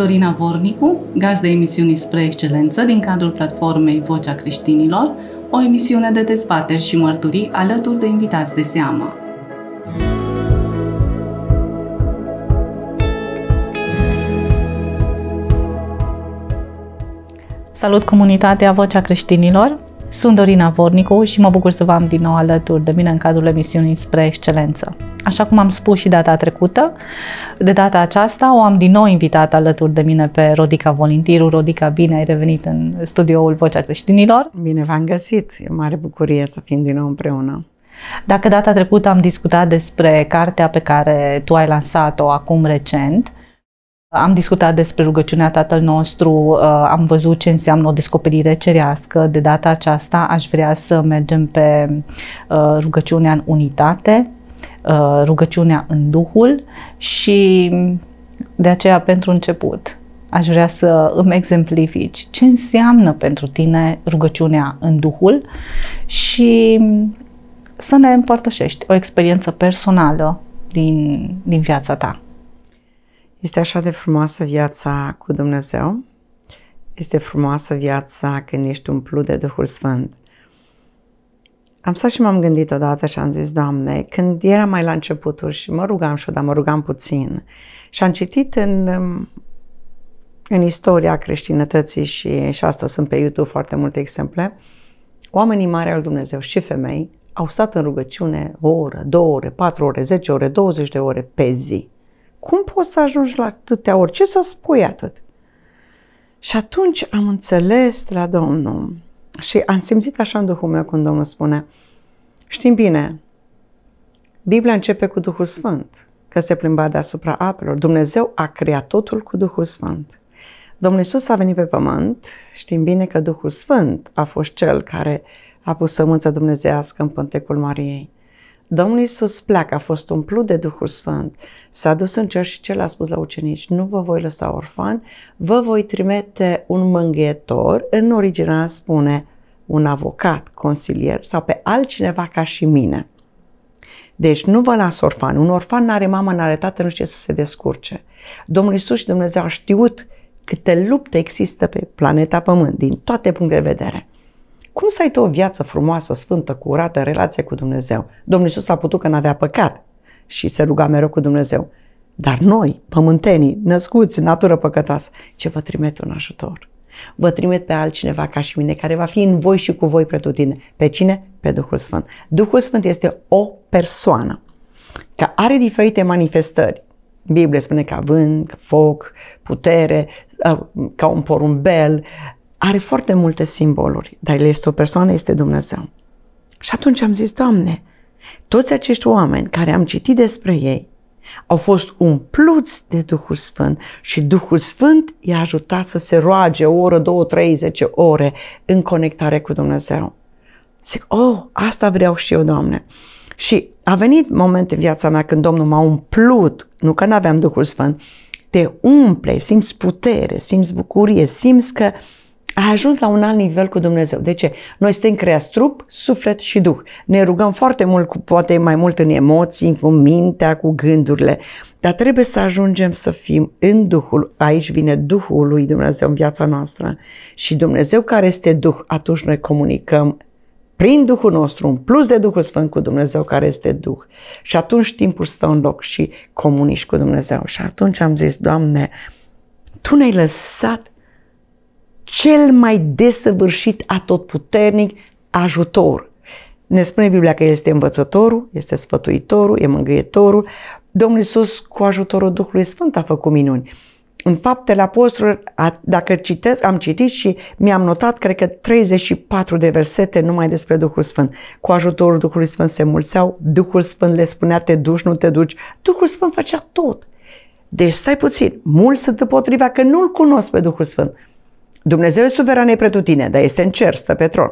Dorina Vornicu, gazdă emisiunii Spre Excelență din cadrul platformei Vocea Creștinilor, o emisiune de dezbateri și mărturii alături de invitați de seamă. Salut comunitatea Vocea Creștinilor! Sunt Dorina Vornicu și mă bucur să vă am din nou alături de mine în cadrul emisiunii Spre Excelență. Așa cum am spus și data trecută, de data aceasta o am din nou invitat alături de mine pe Rodica Volintiru. Rodica, bine ai revenit în studioul Vocea Creștinilor. Bine v-am găsit, e o mare bucurie să fim din nou împreună. Dacă data trecută am discutat despre cartea pe care tu ai lansat-o acum recent, am discutat despre rugăciunea Tatăl nostru, uh, am văzut ce înseamnă o descoperire cerească. De data aceasta aș vrea să mergem pe uh, rugăciunea în unitate, uh, rugăciunea în Duhul și de aceea pentru început aș vrea să îmi exemplifici ce înseamnă pentru tine rugăciunea în Duhul și să ne împărtășești o experiență personală din, din viața ta. Este așa de frumoasă viața cu Dumnezeu. Este frumoasă viața când ești umplut de Duhul Sfânt. Am stat și m-am gândit odată și am zis, Doamne, când era mai la începutul și mă rugam și dar mă rugam puțin și am citit în, um, în istoria creștinătății și, și asta sunt pe YouTube foarte multe exemple, oamenii mari al Dumnezeu și femei au stat în rugăciune o oră, două ore, patru ore, zece ore, douăzeci de ore pe zi. Cum poți să ajungi la atâtea ori? Ce să spui atât? Și atunci am înțeles la Domnul și am simțit așa în Duhul meu când Domnul spune, știm bine, Biblia începe cu Duhul Sfânt, că se plimba deasupra apelor. Dumnezeu a creat totul cu Duhul Sfânt. Domnul Iisus a venit pe pământ, știm bine că Duhul Sfânt a fost cel care a pus sămânța dumnezească în pântecul Mariei. Domnul Iisus pleacă, a fost umplut de Duhul Sfânt, s-a dus în cer și ce l-a spus la ucenici? Nu vă voi lăsa orfan, vă voi trimite un mânghietor, în original spune un avocat, consilier sau pe altcineva ca și mine. Deci nu vă las orfan. Un orfan nu are mamă, nu are tată, nu știe să se descurce. Domnul Iisus și Dumnezeu a știut câte lupte există pe planeta Pământ, din toate punctele de vedere. Cum să ai tu o viață frumoasă, sfântă, curată, în relație cu Dumnezeu? Domnul Iisus a putut că n-avea păcat și se ruga mereu cu Dumnezeu. Dar noi, pământenii, născuți, natură păcătoasă, ce vă trimit un ajutor? Vă trimit pe altcineva ca și mine, care va fi în voi și cu voi pretutine. Pe cine? Pe Duhul Sfânt. Duhul Sfânt este o persoană că are diferite manifestări. Biblia spune ca vânt, ca foc, putere, ca un porumbel, are foarte multe simboluri, dar el este o persoană, este Dumnezeu. Și atunci am zis, Doamne, toți acești oameni care am citit despre ei au fost umpluți de Duhul Sfânt și Duhul Sfânt i-a ajutat să se roage o oră, două, trei, zece ore în conectare cu Dumnezeu. Zic, oh, asta vreau și eu, Doamne. Și a venit moment în viața mea când Domnul m-a umplut, nu că n-aveam Duhul Sfânt, te umple, simți putere, simți bucurie, simți că uh, ai ajuns la un alt nivel cu Dumnezeu. De ce? Noi suntem creați trup, suflet și duh. Ne rugăm foarte mult, cu, poate mai mult în emoții, cu mintea, cu gândurile, dar trebuie să ajungem să fim în Duhul. Aici vine Duhul lui Dumnezeu în viața noastră. Și Dumnezeu care este Duh, atunci noi comunicăm prin Duhul nostru, în plus de Duhul Sfânt cu Dumnezeu care este Duh. Și atunci timpul stă în loc și comunici cu Dumnezeu. Și atunci am zis, Doamne, Tu ne-ai lăsat cel mai desăvârșit atotputernic ajutor. Ne spune Biblia că El este învățătorul, este sfătuitorul, e mângâietorul. Domnul Iisus cu ajutorul Duhului Sfânt a făcut minuni. În faptele apostolilor, dacă citesc, am citit și mi-am notat, cred că 34 de versete numai despre Duhul Sfânt. Cu ajutorul Duhului Sfânt se mulțeau, Duhul Sfânt le spunea te duci, nu te duci. Duhul Sfânt făcea tot. Deci stai puțin, mulți sunt împotriva că nu-L cunosc pe Duhul Sfânt. Dumnezeu e suveran, e pretutine, dar este în cer, stă pe tron.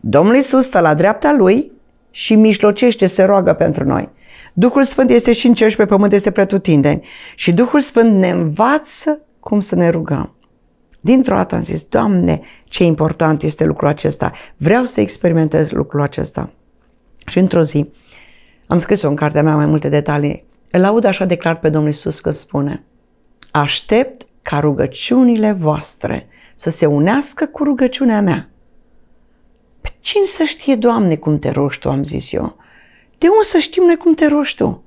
Domnul Iisus stă la dreapta lui și mijlocește, se roagă pentru noi. Duhul Sfânt este și în cer și pe pământ este pretutindeni. Și Duhul Sfânt ne învață cum să ne rugăm. Dintr-o dată am zis, Doamne, ce important este lucrul acesta. Vreau să experimentez lucrul acesta. Și într-o zi, am scris-o în cartea mea mai multe detalii, îl aud așa de clar pe Domnul Iisus că spune, aștept ca rugăciunile voastre să se unească cu rugăciunea mea. Pe cine să știe, Doamne, cum te rogi tu, am zis eu. De unde să știm noi cum te rogi tu?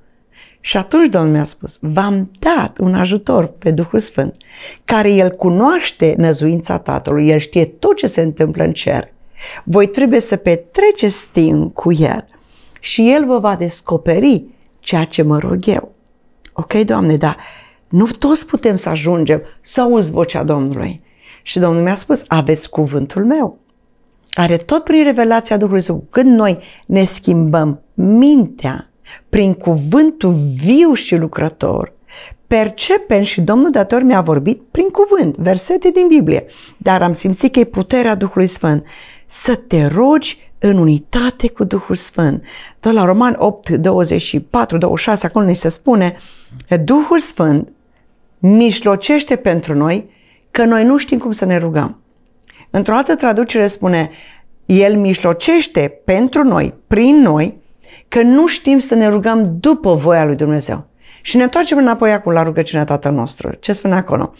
Și atunci Domnul mi-a spus, v-am dat un ajutor pe Duhul Sfânt, care El cunoaște năzuința Tatălui, El știe tot ce se întâmplă în cer. Voi trebuie să petreceți timp cu El și El vă va descoperi ceea ce mă rog eu. Ok, Doamne, dar nu toți putem să ajungem să auzi vocea Domnului. Și Domnul mi-a spus, aveți cuvântul meu, care tot prin revelația Duhului Său, când noi ne schimbăm mintea prin cuvântul viu și lucrător, percepem și Domnul dator mi-a vorbit prin cuvânt, versete din Biblie, dar am simțit că e puterea Duhului Sfânt să te rogi în unitate cu Duhul Sfânt. De la Roman 8, 24, 26, acolo ne se spune Duhul Sfânt mișlocește pentru noi că noi nu știm cum să ne rugăm. Într-o altă traducere spune, El mișlocește pentru noi, prin noi, că nu știm să ne rugăm după voia lui Dumnezeu. Și ne întoarcem înapoi acum la rugăciunea Tatăl nostru. Ce spune acolo?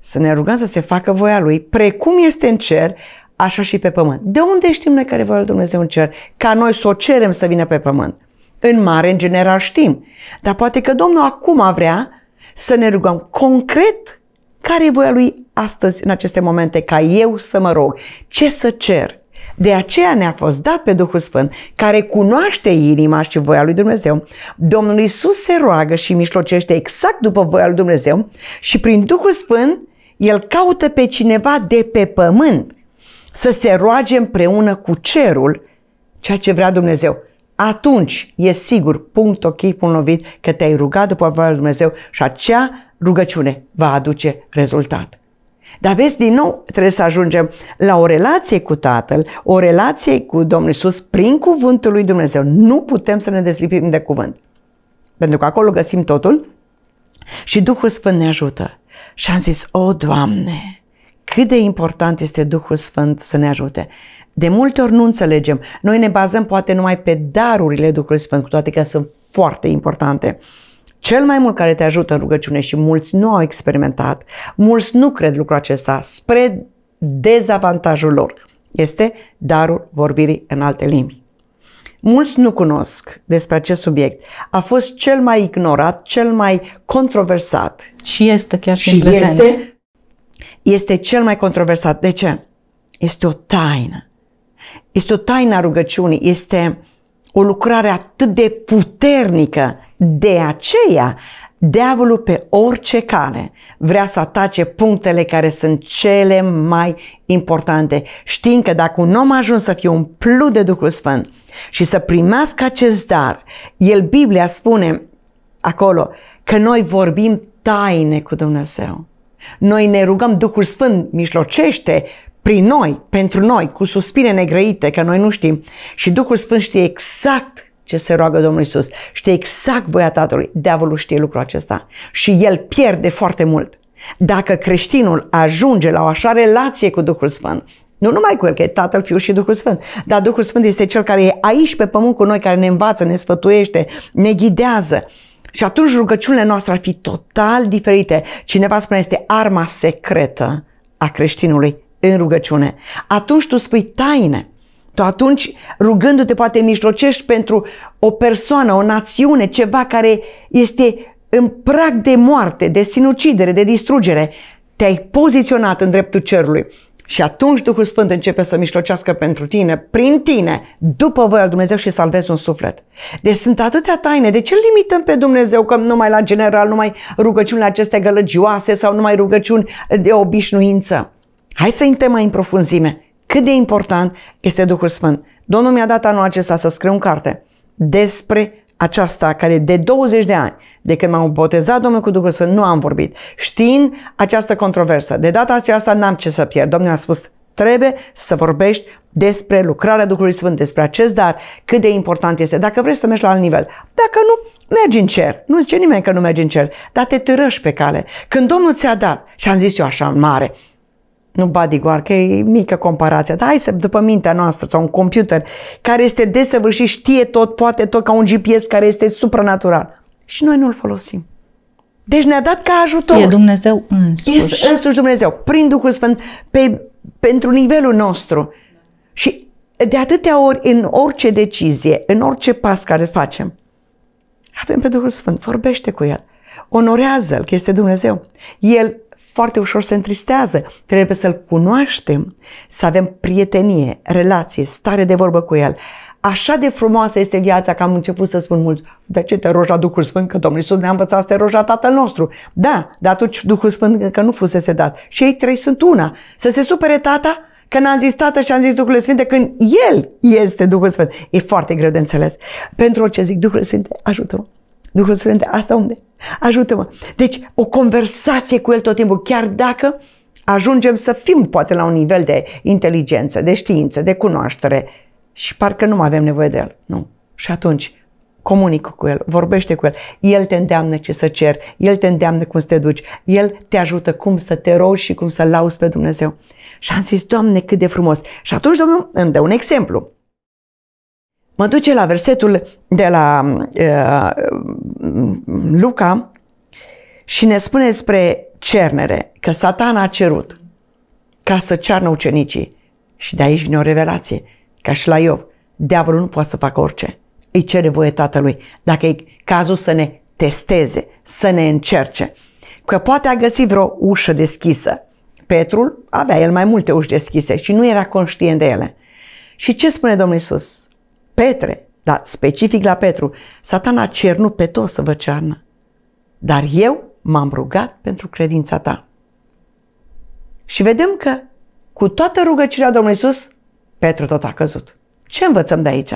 Să ne rugăm să se facă voia Lui, precum este în cer, așa și pe pământ. De unde știm noi care voia lui Dumnezeu în cer? Ca noi să o cerem să vină pe pământ. În mare, în general, știm. Dar poate că Domnul acum vrea să ne rugăm concret care e voia lui astăzi, în aceste momente, ca eu să mă rog? Ce să cer? De aceea ne-a fost dat pe Duhul Sfânt, care cunoaște inima și voia lui Dumnezeu. Domnul Isus se roagă și mișlocește exact după voia lui Dumnezeu și prin Duhul Sfânt el caută pe cineva de pe pământ să se roage împreună cu cerul ceea ce vrea Dumnezeu. Atunci e sigur, punct, ok, punct lovit, că te-ai rugat după voia lui Dumnezeu și acea rugăciune va aduce rezultat. Dar vezi, din nou, trebuie să ajungem la o relație cu Tatăl, o relație cu Domnul Iisus prin cuvântul lui Dumnezeu. Nu putem să ne deslipim de cuvânt. Pentru că acolo găsim totul și Duhul Sfânt ne ajută. Și am zis, o, Doamne, cât de important este Duhul Sfânt să ne ajute. De multe ori nu înțelegem. Noi ne bazăm poate numai pe darurile Duhului Sfânt, cu toate că sunt foarte importante cel mai mult care te ajută în rugăciune și mulți nu au experimentat, mulți nu cred lucrul acesta spre dezavantajul lor, este darul vorbirii în alte limbi. Mulți nu cunosc despre acest subiect. A fost cel mai ignorat, cel mai controversat. Și este chiar și, și în prezent. Este, este cel mai controversat. De ce? Este o taină. Este o taină a rugăciunii. Este o lucrare atât de puternică de aceea, diavolul pe orice cale vrea să atace punctele care sunt cele mai importante, știind că dacă un om a ajuns să fie umplut de Duhul Sfânt și să primească acest dar, el, Biblia spune acolo că noi vorbim taine cu Dumnezeu. Noi ne rugăm, Duhul Sfânt mijlocește prin noi, pentru noi, cu suspine negrăite, că noi nu știm. Și Duhul Sfânt știe exact ce se roagă Domnul Isus. Știe exact voia Tatălui. Deavolul știe lucrul acesta și el pierde foarte mult. Dacă creștinul ajunge la o așa relație cu Duhul Sfânt, nu numai cu El, că e Tatăl, Fiul și Duhul Sfânt, dar Duhul Sfânt este Cel care e aici pe pământ cu noi, care ne învață, ne sfătuiește, ne ghidează. Și atunci rugăciunile noastre ar fi total diferite. Cineva spune, este arma secretă a creștinului în rugăciune. Atunci tu spui taine, tu atunci, rugându-te, poate mijlocești pentru o persoană, o națiune, ceva care este în prag de moarte, de sinucidere, de distrugere. Te-ai poziționat în dreptul cerului. Și atunci Duhul Sfânt începe să mișlocească pentru tine, prin tine, după voia lui Dumnezeu și salvezi un suflet. Deci sunt atâtea taine. De ce limităm pe Dumnezeu că numai la general, numai rugăciunile acestea gălăgioase sau numai rugăciuni de obișnuință? Hai să intrăm mai în profunzime cât de important este Duhul Sfânt. Domnul mi-a dat anul acesta să scriu un carte despre aceasta care de 20 de ani, de când m-am botezat Domnul cu Duhul Sfânt, nu am vorbit. Știind această controversă, de data aceasta n-am ce să pierd. Domnul a spus, trebuie să vorbești despre lucrarea Duhului Sfânt, despre acest dar, cât de important este. Dacă vrei să mergi la alt nivel, dacă nu, mergi în cer. Nu zice nimeni că nu mergi în cer, dar te târăști pe cale. Când Domnul ți-a dat, și am zis eu așa în mare, nu bodyguard, că e mică comparația, dar hai să, după mintea noastră sau un computer care este desăvârșit, știe tot, poate tot, ca un GPS care este supranatural. Și noi nu-l folosim. Deci ne-a dat ca ajutor. E Dumnezeu însuși. E însuși Dumnezeu, prin Duhul Sfânt, pe, pentru nivelul nostru. Și de atâtea ori, în orice decizie, în orice pas care facem, avem pe Duhul Sfânt, vorbește cu El, onorează-L, că este Dumnezeu. El foarte ușor se întristează. Trebuie să-l cunoaștem, să avem prietenie, relație, stare de vorbă cu el. Așa de frumoasă este viața că am început să spun mult, de ce te roja Duhul Sfânt? Că Domnul Iisus ne-a învățat să te roja Tatăl nostru. Da, dar atunci Duhul Sfânt că nu fusese dat. Și ei trei sunt una. Să se supere tata, că n-am zis Tată și am zis Duhul Sfânt, când El este Duhul Sfânt. E foarte greu de înțeles. Pentru orice zic Duhul Sfânt, ajută-mă. Duhul Sfânt, asta unde? Ajută-mă. Deci, o conversație cu El tot timpul, chiar dacă ajungem să fim poate la un nivel de inteligență, de știință, de cunoaștere și parcă nu mai avem nevoie de El. Nu. Și atunci, comunică cu El, vorbește cu El. El te îndeamnă ce să cer, El te îndeamnă cum să te duci, El te ajută cum să te rogi și cum să lauzi pe Dumnezeu. Și am zis, Doamne, cât de frumos. Și atunci Domnul îmi dă un exemplu mă duce la versetul de la uh, Luca și ne spune despre cernere, că Satan a cerut ca să cearnă ucenicii. Și de aici vine o revelație, ca și la Iov. Diavolul nu poate să facă orice. Îi cere voie tatălui. Dacă e cazul să ne testeze, să ne încerce. Că poate a găsit vreo ușă deschisă. Petrul avea el mai multe uși deschise și nu era conștient de ele. Și ce spune Domnul Iisus? Petre, dar specific la Petru, satana a cernut pe toți să vă cearnă. Dar eu m-am rugat pentru credința ta. Și vedem că cu toată rugăciunea Domnului Iisus, Petru tot a căzut. Ce învățăm de aici?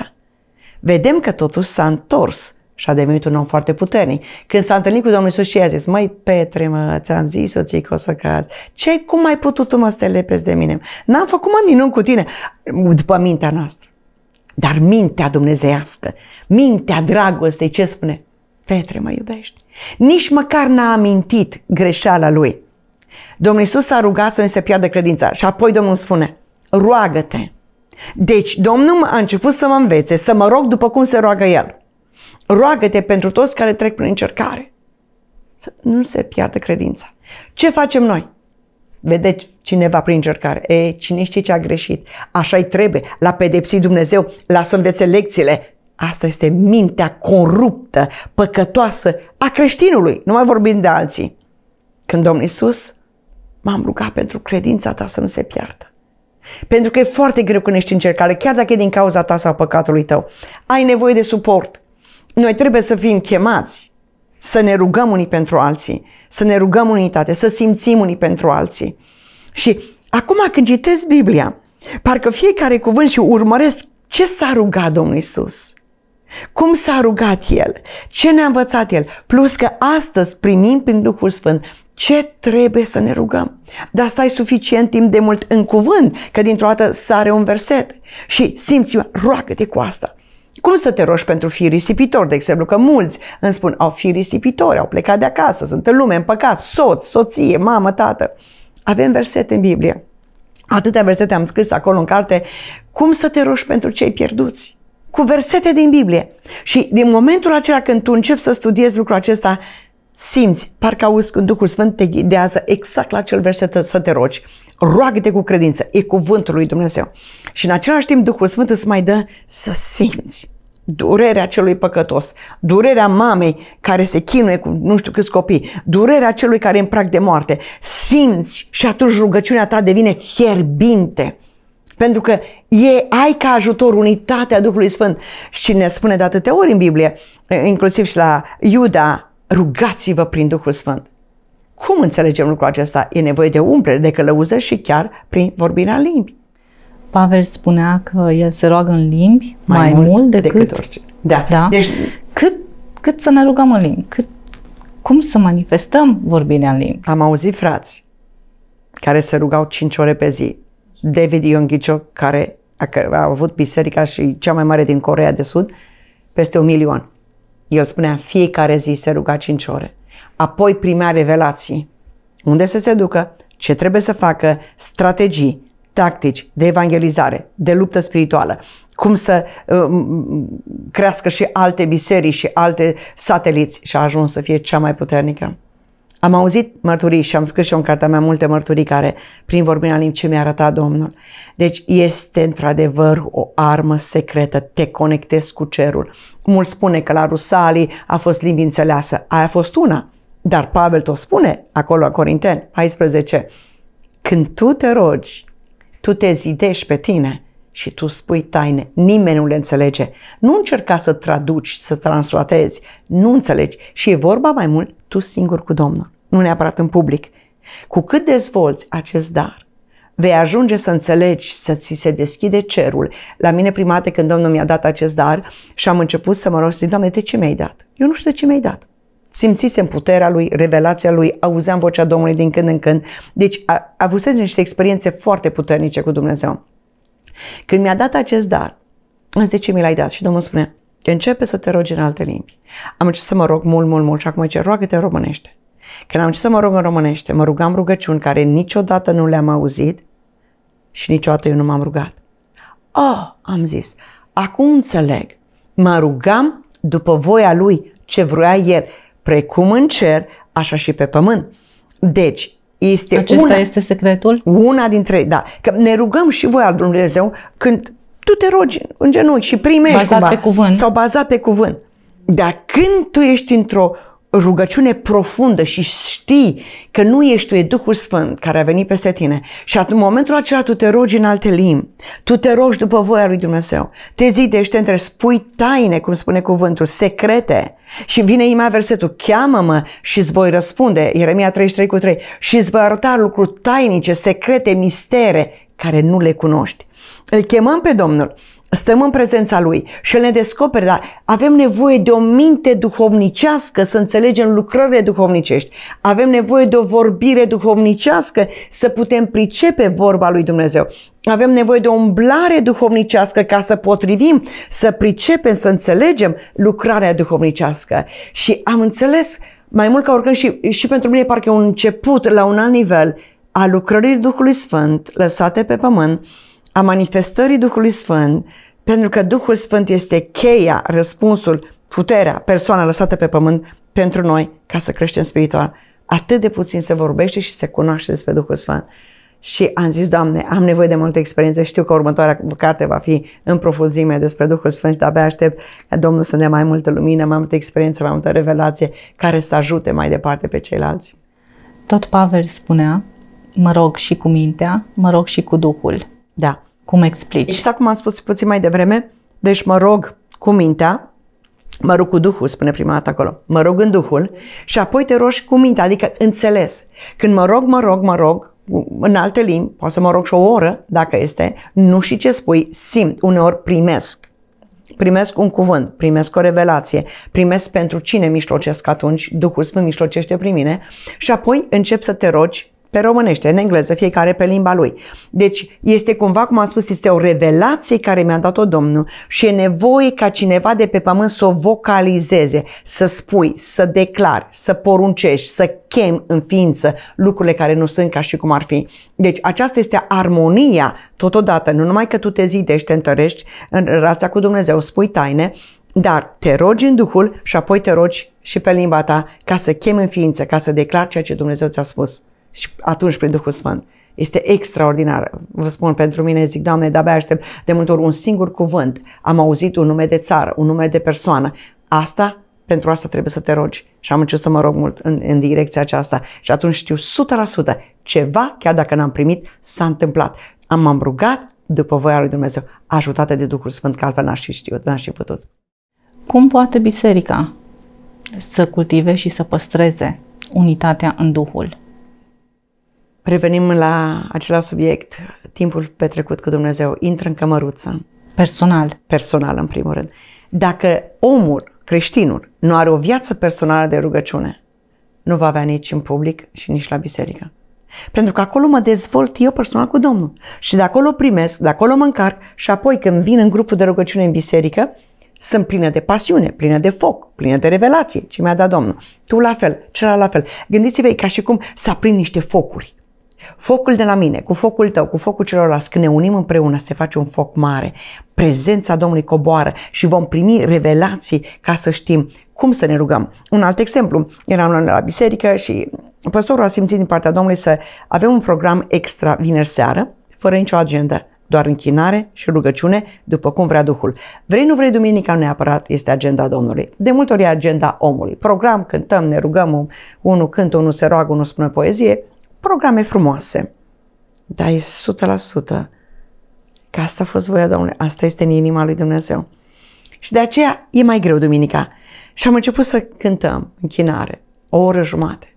Vedem că totuși s-a întors și a devenit un om foarte puternic. Când s-a întâlnit cu Domnul Iisus și i-a zis, măi, Petre, mă, ți-am zis, ții că o să cazi. Ce, cum ai putut tu, mă, să te lepezi de mine? N-am făcut, mă, minun cu tine, după mintea noastră. Dar mintea dumnezeiască, mintea dragostei, ce spune? Petre, mă iubești? Nici măcar n-a amintit greșeala lui. Domnul Iisus s-a rugat să nu se piardă credința și apoi Domnul spune, roagă-te. Deci Domnul a început să mă învețe, să mă rog după cum se roagă El. Roagă-te pentru toți care trec prin încercare. Să nu se piardă credința. Ce facem noi? Vedeți cineva prin încercare. E, cine știe ce a greșit? așa îi trebuie. La pedepsi Dumnezeu, lasă învețe lecțiile. Asta este mintea coruptă, păcătoasă a creștinului, nu mai vorbim de alții. Când Domnul Iisus m-am rugat pentru credința ta să nu se piardă. Pentru că e foarte greu când ești încercare, chiar dacă e din cauza ta sau păcatului tău. Ai nevoie de suport. Noi trebuie să fim chemați să ne rugăm unii pentru alții, să ne rugăm unitate, să simțim unii pentru alții. Și acum când citesc Biblia, parcă fiecare cuvânt și urmăresc ce s-a rugat Domnul Isus. Cum s-a rugat El? Ce ne-a învățat El? Plus că astăzi primim prin Duhul Sfânt ce trebuie să ne rugăm. Dar stai suficient timp de mult în cuvânt, că dintr-o dată sare un verset și simți, roagă-te cu asta. Cum să te rogi pentru fi risipitor? De exemplu, că mulți îmi spun, au fi risipitori, au plecat de acasă, sunt în lume, în păcat, soț, soție, mamă, tată. Avem versete în Biblie. Atâtea versete am scris acolo în carte. Cum să te rogi pentru cei pierduți? Cu versete din Biblie. Și din momentul acela când tu începi să studiezi lucrul acesta, simți, parcă auzi când Duhul Sfânt te ghidează exact la acel verset să te rogi. Roagă-te cu credință, e cuvântul lui Dumnezeu. Și în același timp Duhul Sfânt îți mai dă să simți durerea celui păcătos, durerea mamei care se chinuie cu nu știu câți copii, durerea celui care e în prag de moarte, simți și atunci rugăciunea ta devine fierbinte. Pentru că e, ai ca ajutor unitatea Duhului Sfânt și ne spune de atâtea ori în Biblie, inclusiv și la Iuda, rugați-vă prin Duhul Sfânt. Cum înțelegem lucrul acesta? E nevoie de umplere, de călăuză și chiar prin vorbirea limbii. Pavel spunea că el se roagă în limbi mai, mai mult, mult decât, decât orice. Da. da? Deci... Cât, cât să ne rugăm în limbi, cât, cum să manifestăm vorbirea în limbi. Am auzit frați care se rugau 5 ore pe zi. David Ionghicio, care a, a avut biserica și cea mai mare din Corea de Sud, peste un milion. El spunea, fiecare zi se ruga 5 ore. Apoi primea revelații. Unde să se ducă, ce trebuie să facă, strategii, tactici de evangelizare, de luptă spirituală, cum să uh, crească și alte biserici și alte sateliți și a ajuns să fie cea mai puternică. Am auzit mărturii și am scris și eu în cartea mea multe mărturii care, prin vorbirea limbi, ce mi-a arătat Domnul. Deci este într-adevăr o armă secretă, te conectezi cu cerul. Mulți spune că la Rusalii a fost limbi înțeleasă, aia a fost una. Dar Pavel tot spune acolo la Corinteni 14, când tu te rogi, tu te zidești pe tine și tu spui taine, nimeni nu le înțelege. Nu încerca să traduci, să translatezi, nu înțelegi. Și e vorba mai mult tu singur cu Domnul, nu neapărat în public. Cu cât dezvolți acest dar, vei ajunge să înțelegi, să ți se deschide cerul. La mine primate când Domnul mi-a dat acest dar și am început să mă rog, zic, Doamne, de ce mi-ai dat? Eu nu știu de ce mi-ai dat simțisem puterea lui, revelația lui, auzeam vocea Domnului din când în când. Deci a, avusez niște experiențe foarte puternice cu Dumnezeu. Când mi-a dat acest dar, îmi zice, mi l-ai dat și Domnul spune, începe să te rogi în alte limbi. Am început să mă rog mult, mult, mult și acum ce roagă-te în românește. Când am început să mă rog în românește, mă rugam rugăciuni care niciodată nu le-am auzit și niciodată eu nu m-am rugat. Oh, am zis, acum înțeleg. Mă rugam după voia lui, ce vroia el precum în cer, așa și pe pământ. Deci, este Acesta una, este secretul? Una dintre, da. Că ne rugăm și voi al Dumnezeu când tu te rogi în genunchi și primești bazat cumva, pe cuvânt. sau bazat pe cuvânt. Dar când tu ești într-o rugăciune profundă și știi că nu ești tu, e Duhul Sfânt care a venit peste tine și în momentul acela tu te rogi în alte limbi, tu te rogi după voia lui Dumnezeu, te zidești, te între, spui taine, cum spune cuvântul, secrete și vine imediat versetul, cheamă-mă și îți voi răspunde, Ieremia 33 cu 3, și îți voi arăta lucruri tainice, secrete, mistere, care nu le cunoști. Îl chemăm pe Domnul, stăm în prezența Lui și El ne descoperă, dar avem nevoie de o minte duhovnicească să înțelegem lucrările duhovnicești. Avem nevoie de o vorbire duhovnicească să putem pricepe vorba Lui Dumnezeu. Avem nevoie de o umblare duhovnicească ca să potrivim, să pricepem, să înțelegem lucrarea duhovnicească. Și am înțeles mai mult ca oricând și, și pentru mine parcă un început la un alt nivel a lucrării Duhului Sfânt lăsate pe pământ a manifestării Duhului Sfânt, pentru că Duhul Sfânt este cheia, răspunsul, puterea, persoana lăsată pe pământ pentru noi ca să creștem spiritual. Atât de puțin se vorbește și se cunoaște despre Duhul Sfânt. Și am zis, Doamne, am nevoie de multă experiență. Știu că următoarea carte va fi în profuzime despre Duhul Sfânt și abia aștept ca Domnul să ne mai multă lumină, mai multă experiență, mai multă revelație care să ajute mai departe pe ceilalți. Tot Pavel spunea, mă rog și cu mintea, mă rog și cu Duhul. Da. Cum explici? Exact cum am spus puțin mai devreme, deci mă rog cu mintea, mă rog cu Duhul, spune prima dată acolo, mă rog în Duhul și apoi te rogi cu mintea, adică înțeles. Când mă rog, mă rog, mă rog, în alte limbi, poți să mă rog și o oră, dacă este, nu și ce spui, simt, uneori primesc. Primesc un cuvânt, primesc o revelație, primesc pentru cine mișlocesc atunci, Duhul Sfânt mișlocește prin mine și apoi încep să te rogi pe românește, în engleză, fiecare pe limba lui. Deci este cumva, cum am spus, este o revelație care mi-a dat-o Domnul și e nevoie ca cineva de pe pământ să o vocalizeze, să spui, să declari, să poruncești, să chem în ființă lucrurile care nu sunt ca și cum ar fi. Deci aceasta este armonia totodată, nu numai că tu te zidești, te întărești în relația cu Dumnezeu, spui taine, dar te rogi în Duhul și apoi te rogi și pe limba ta ca să chem în ființă, ca să declar ceea ce Dumnezeu ți-a spus și atunci prin Duhul Sfânt. Este extraordinar. Vă spun, pentru mine zic, Doamne, de-abia aștept de multe ori un singur cuvânt. Am auzit un nume de țară, un nume de persoană. Asta, pentru asta trebuie să te rogi. Și am început să mă rog mult în, în direcția aceasta. Și atunci știu 100% ceva, chiar dacă n-am primit, s-a întâmplat. Am m-am rugat după voia lui Dumnezeu, ajutată de Duhul Sfânt, că altfel n-aș fi știut, n-aș fi putut. Cum poate biserica să cultive și să păstreze unitatea în Duhul? Revenim la același subiect, timpul petrecut cu Dumnezeu. Intră în cămăruță. Personal. Personal, în primul rând. Dacă omul, creștinul, nu are o viață personală de rugăciune, nu va avea nici în public și nici la biserică. Pentru că acolo mă dezvolt eu personal cu Domnul. Și de acolo primesc, de acolo mă încarc și apoi când vin în grupul de rugăciune în biserică, sunt plină de pasiune, plină de foc, plină de revelație ce mi-a dat Domnul. Tu la fel, celălalt la fel. Gândiți-vă, e ca și cum să prind niște focuri. Focul de la mine, cu focul tău, cu focul celorlalți, când ne unim împreună, se face un foc mare. Prezența Domnului coboară și vom primi revelații ca să știm cum să ne rugăm. Un alt exemplu, eram la biserică și păstorul a simțit din partea Domnului să avem un program extra vineri seară, fără nicio agenda doar închinare și rugăciune, după cum vrea Duhul. Vrei, nu vrei, duminica nu neapărat este agenda Domnului. De multe ori e agenda omului. Program, cântăm, ne rugăm, unul cântă, unul se roagă, unul spune poezie, programe frumoase. Dar e 100% că asta a fost voia Domnului, asta este în inima lui Dumnezeu. Și de aceea e mai greu duminica. Și am început să cântăm închinare, o oră jumate.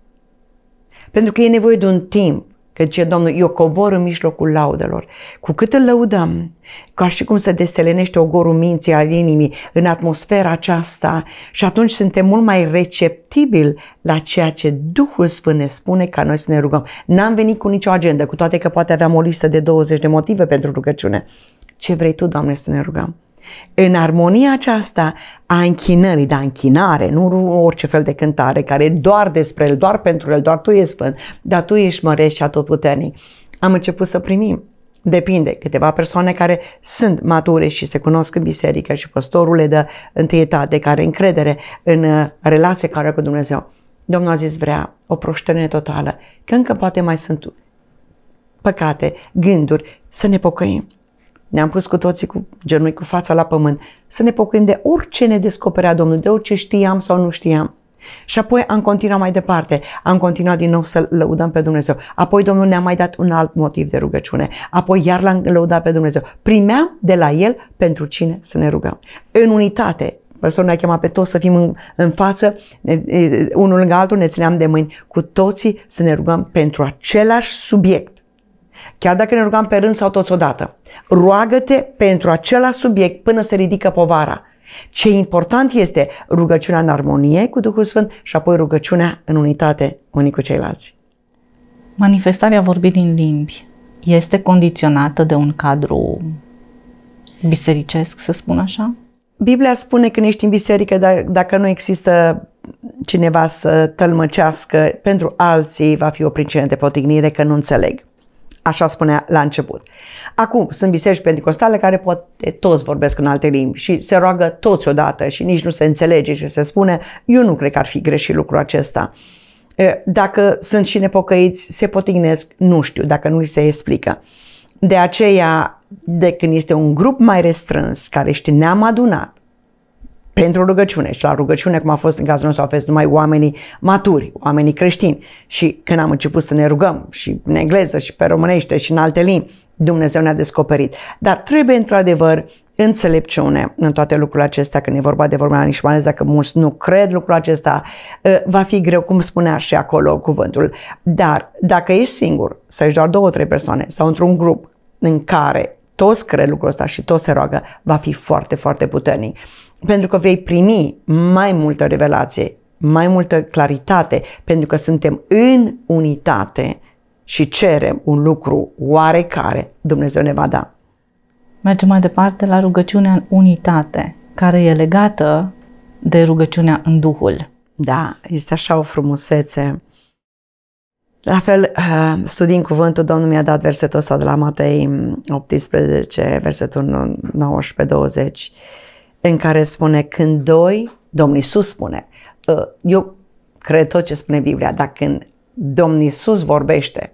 Pentru că e nevoie de un timp Că ce Domnul, eu cobor în mijlocul laudelor. Cu cât îl lăudăm, ca și cum se deselenește ogorul minții al inimii în atmosfera aceasta și atunci suntem mult mai receptibili la ceea ce Duhul Sfânt ne spune ca noi să ne rugăm. N-am venit cu nicio agendă, cu toate că poate aveam o listă de 20 de motive pentru rugăciune. Ce vrei tu, Doamne, să ne rugăm? în armonia aceasta a închinării, dar închinare, nu orice fel de cântare care e doar despre El, doar pentru El, doar Tu ești Sfânt, dar Tu ești mărești și atotputernic. Am început să primim Depinde, câteva persoane care sunt mature și se cunosc în biserică și păstorul le dă întâietate, care încredere în uh, relație care are cu Dumnezeu. Domnul a zis, vrea o proștere totală, că încă poate mai sunt păcate, gânduri, să ne pocăim ne-am pus cu toții cu genunchi cu fața la pământ, să ne pocăim de orice ne descoperea Domnul, de orice știam sau nu știam. Și apoi am continuat mai departe, am continuat din nou să lăudăm pe Dumnezeu. Apoi Domnul ne-a mai dat un alt motiv de rugăciune. Apoi iar l-am lăudat pe Dumnezeu. Primeam de la El pentru cine să ne rugăm. În unitate, persoana ne-a chemat pe toți să fim în, în față, ne, unul lângă altul, ne țineam de mâini cu toții să ne rugăm pentru același subiect. Chiar dacă ne rugam pe rând sau toți odată, roagă-te pentru acela subiect până se ridică povara. Ce important este rugăciunea în armonie cu Duhul Sfânt și apoi rugăciunea în unitate unii cu ceilalți. Manifestarea vorbirii în limbi este condiționată de un cadru bisericesc, să spun așa? Biblia spune că ești în biserică, da, dacă nu există cineva să tălmăcească pentru alții, va fi o pricină de potignire că nu înțeleg. Așa spunea la început. Acum, sunt biserici pentecostale care poate toți vorbesc în alte limbi și se roagă toți odată și nici nu se înțelege ce se spune. Eu nu cred că ar fi greșit lucrul acesta. Dacă sunt și nepocăiți, se potignesc, nu știu, dacă nu li se explică. De aceea, de când este un grup mai restrâns, care este ne-am adunat, pentru rugăciune și la rugăciune, cum a fost în cazul nostru, a fost numai oamenii maturi, oamenii creștini. Și când am început să ne rugăm și în engleză și pe românește și în alte limbi, Dumnezeu ne-a descoperit. Dar trebuie într-adevăr înțelepciune în toate lucrurile acestea, când e vorba de vorba și mai ales dacă mulți nu cred lucrul acesta, ă, va fi greu, cum spunea și acolo cuvântul. Dar dacă ești singur, să ești doar două, trei persoane sau într-un grup în care toți cred lucrul ăsta și toți se roagă, va fi foarte, foarte puternic pentru că vei primi mai multă revelație, mai multă claritate, pentru că suntem în unitate și cerem un lucru oarecare, Dumnezeu ne va da. Mergem mai departe la rugăciunea în unitate, care e legată de rugăciunea în Duhul. Da, este așa o frumusețe. La fel, uh, studiind cuvântul, Domnul mi-a dat versetul ăsta de la Matei 18, mm, versetul 19-20 în care spune când doi, Domnul Iisus spune, ă, eu cred tot ce spune Biblia, dar când Domnul Iisus vorbește,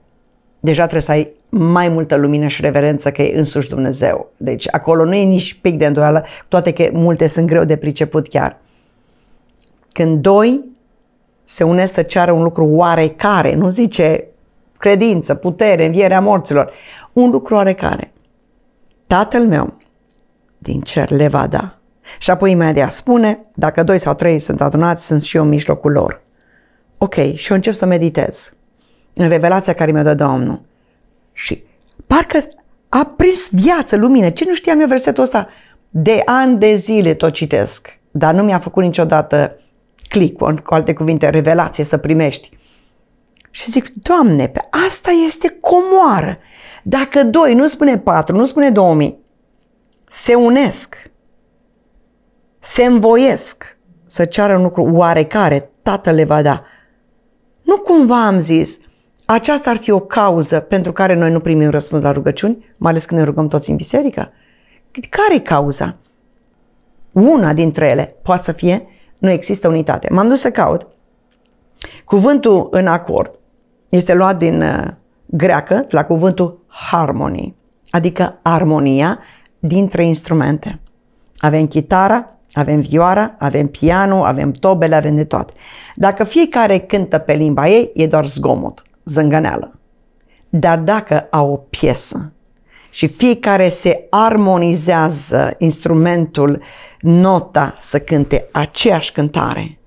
deja trebuie să ai mai multă lumină și reverență că e însuși Dumnezeu. Deci acolo nu e nici pic de îndoială, toate că multe sunt greu de priceput chiar. Când doi se unesc să ceară un lucru oarecare, nu zice credință, putere, învierea morților, un lucru oarecare. Tatăl meu din cer le va da și apoi imediat spune, dacă doi sau trei sunt adunați, sunt și eu în mijlocul lor. Ok, și eu încep să meditez în revelația care mi-o dă Domnul. Și parcă a prins viață, lumină. Ce nu știam eu versetul ăsta? De ani de zile tot citesc, dar nu mi-a făcut niciodată click, cu alte cuvinte, revelație să primești. Și zic, Doamne, pe asta este comoară. Dacă doi, nu spune patru, nu spune 2000, se unesc se învoiesc să ceară un lucru oarecare, tatăl le va da. Nu cumva am zis, aceasta ar fi o cauză pentru care noi nu primim răspuns la rugăciuni, mai ales când ne rugăm toți în biserică? Care e cauza? Una dintre ele poate să fie, nu există unitate. M-am dus să caut. Cuvântul în acord este luat din uh, greacă la cuvântul harmony, adică armonia dintre instrumente. Avem chitara, avem vioara, avem pianul, avem tobele, avem de toate. Dacă fiecare cântă pe limba ei, e doar zgomot, zângăneală. Dar dacă au o piesă și fiecare se armonizează instrumentul, nota să cânte aceeași cântare,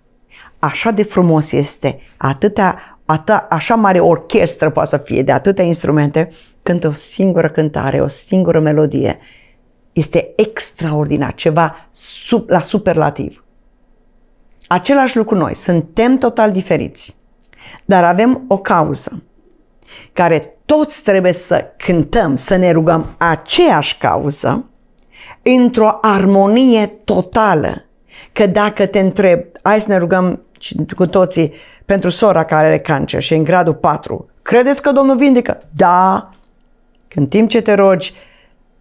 așa de frumos este, atâta, atâta, așa mare orchestră poate să fie de atâtea instrumente, cântă o singură cântare, o singură melodie este extraordinar, ceva sub, la superlativ. Același lucru noi, suntem total diferiți, dar avem o cauză care toți trebuie să cântăm, să ne rugăm aceeași cauză într-o armonie totală. Că dacă te întreb, hai să ne rugăm cu toții pentru sora care are cancer și e în gradul 4, credeți că Domnul vindecă? Da! Când timp ce te rogi,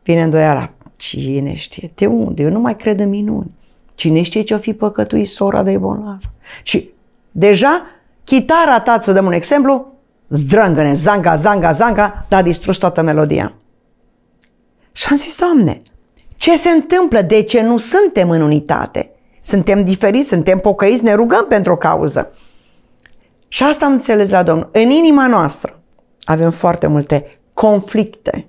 vine îndoiala. Cine știe de unde? Eu nu mai cred în minuni. Cine știe ce-o fi păcătuit sora de bolnavă? Și deja chitara ta, să dăm un exemplu, zdrângăne, zanga, zanga, zanga, dar a distrus toată melodia. Și am zis, Doamne, ce se întâmplă? De ce nu suntem în unitate? Suntem diferiți, suntem pocăiți, ne rugăm pentru o cauză. Și asta am înțeles la Domnul. În inima noastră avem foarte multe conflicte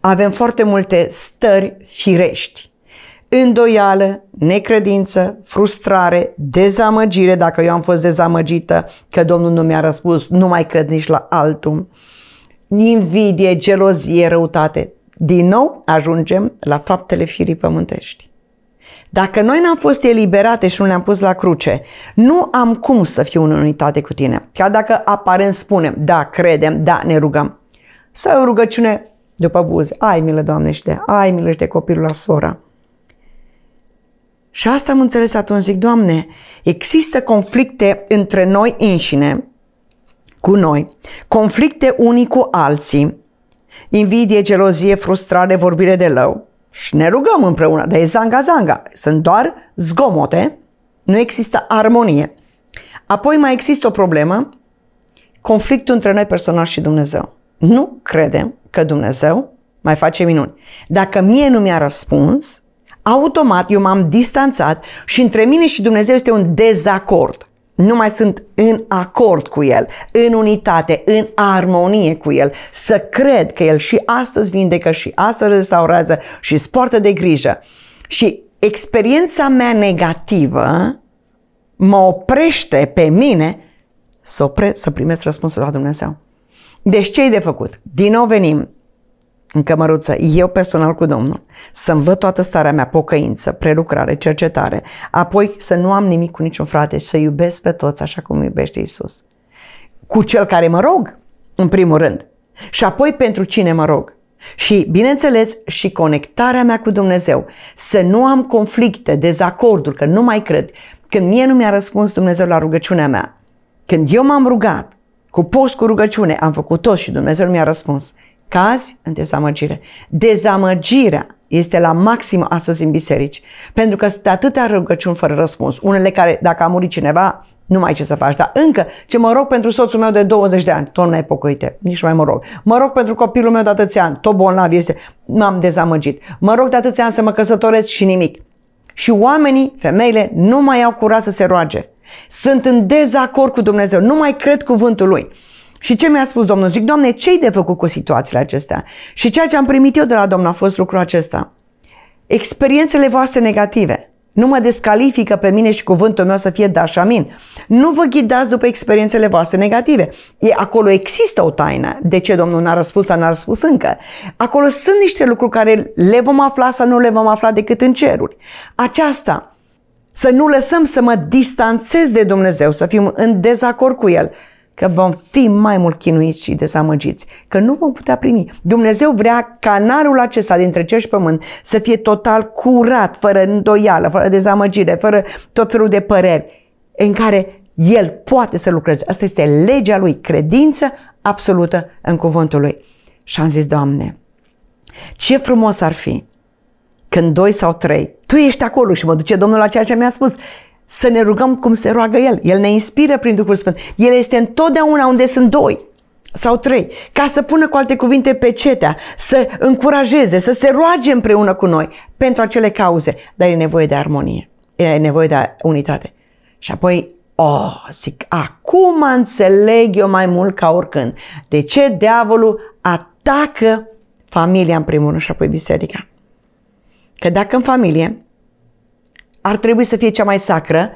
avem foarte multe stări firești. Îndoială, necredință, frustrare, dezamăgire, dacă eu am fost dezamăgită că Domnul nu mi-a răspuns, nu mai cred nici la altul, invidie, gelozie, răutate. Din nou ajungem la faptele firii pământești. Dacă noi n-am fost eliberate și nu ne-am pus la cruce, nu am cum să fiu în unitate cu tine. Chiar dacă aparent spunem, da, credem, da, ne rugăm. Să o rugăciune după buz, ai milă, Doamne, și de, ai milă și de copilul la sora. Și asta am înțeles atunci, zic, Doamne, există conflicte între noi înșine, cu noi, conflicte unii cu alții, invidie, gelozie, frustrare, vorbire de lău. Și ne rugăm împreună, dar e zanga-zanga, sunt doar zgomote, nu există armonie. Apoi mai există o problemă, conflictul între noi personal și Dumnezeu nu credem că Dumnezeu mai face minuni. Dacă mie nu mi-a răspuns, automat eu m-am distanțat și între mine și Dumnezeu este un dezacord. Nu mai sunt în acord cu El, în unitate, în armonie cu El, să cred că El și astăzi vindecă, și astăzi restaurează, și sportă de grijă. Și experiența mea negativă mă oprește pe mine să, opre- să primesc răspunsul la Dumnezeu. Deci ce e de făcut? Din nou venim în cămăruță, eu personal cu Domnul, să-mi văd toată starea mea, pocăință, prelucrare, cercetare, apoi să nu am nimic cu niciun frate și să iubesc pe toți așa cum iubește Isus. Cu cel care mă rog, în primul rând, și apoi pentru cine mă rog. Și, bineînțeles, și conectarea mea cu Dumnezeu. Să nu am conflicte, dezacorduri, că nu mai cred. Când mie nu mi-a răspuns Dumnezeu la rugăciunea mea, când eu m-am rugat, cu post, cu rugăciune am făcut tot și Dumnezeu mi-a răspuns. Cazi în dezamăgire. Dezamăgirea este la maxim astăzi în biserici, pentru că sunt atâtea rugăciuni fără răspuns. Unele care, dacă a murit cineva, nu mai ce să faci, dar încă ce mă rog pentru soțul meu de 20 de ani, tot nu ai pocăite, nici mai mă rog. Mă rog pentru copilul meu de atâția ani, tot bolnav este, m-am dezamăgit. Mă rog de atâția ani să mă căsătoresc și nimic. Și oamenii, femeile, nu mai au curaj să se roage. Sunt în dezacord cu Dumnezeu, nu mai cred cuvântul lui. Și ce mi-a spus Domnul? Zic, Doamne, ce-i de făcut cu situațiile acestea? Și ceea ce am primit eu de la Domnul a fost lucrul acesta. Experiențele voastre negative nu mă descalifică pe mine și cuvântul meu să fie da și amin. Nu vă ghidați după experiențele voastre negative. E, acolo există o taină. De ce Domnul n-a răspuns sau n-a răspuns încă? Acolo sunt niște lucruri care le vom afla sau nu le vom afla decât în ceruri. Aceasta să nu lăsăm să mă distanțez de Dumnezeu, să fim în dezacord cu El, că vom fi mai mult chinuiți și dezamăgiți, că nu vom putea primi. Dumnezeu vrea canalul acesta dintre cer și pământ să fie total curat, fără îndoială, fără dezamăgire, fără tot felul de păreri, în care el poate să lucreze. Asta este legea lui, credință absolută în cuvântul lui. Și am zis, Doamne, ce frumos ar fi când doi sau trei tu ești acolo și mă duce Domnul la ceea ce mi-a spus. Să ne rugăm cum se roagă El. El ne inspiră prin Duhul Sfânt. El este întotdeauna unde sunt doi sau trei, ca să pună cu alte cuvinte pe cetea, să încurajeze, să se roage împreună cu noi pentru acele cauze. Dar e nevoie de armonie, e nevoie de unitate. Și apoi Oh, zic, acum înțeleg eu mai mult ca oricând de ce diavolul atacă familia în primul rând și apoi biserica că dacă în familie ar trebui să fie cea mai sacră,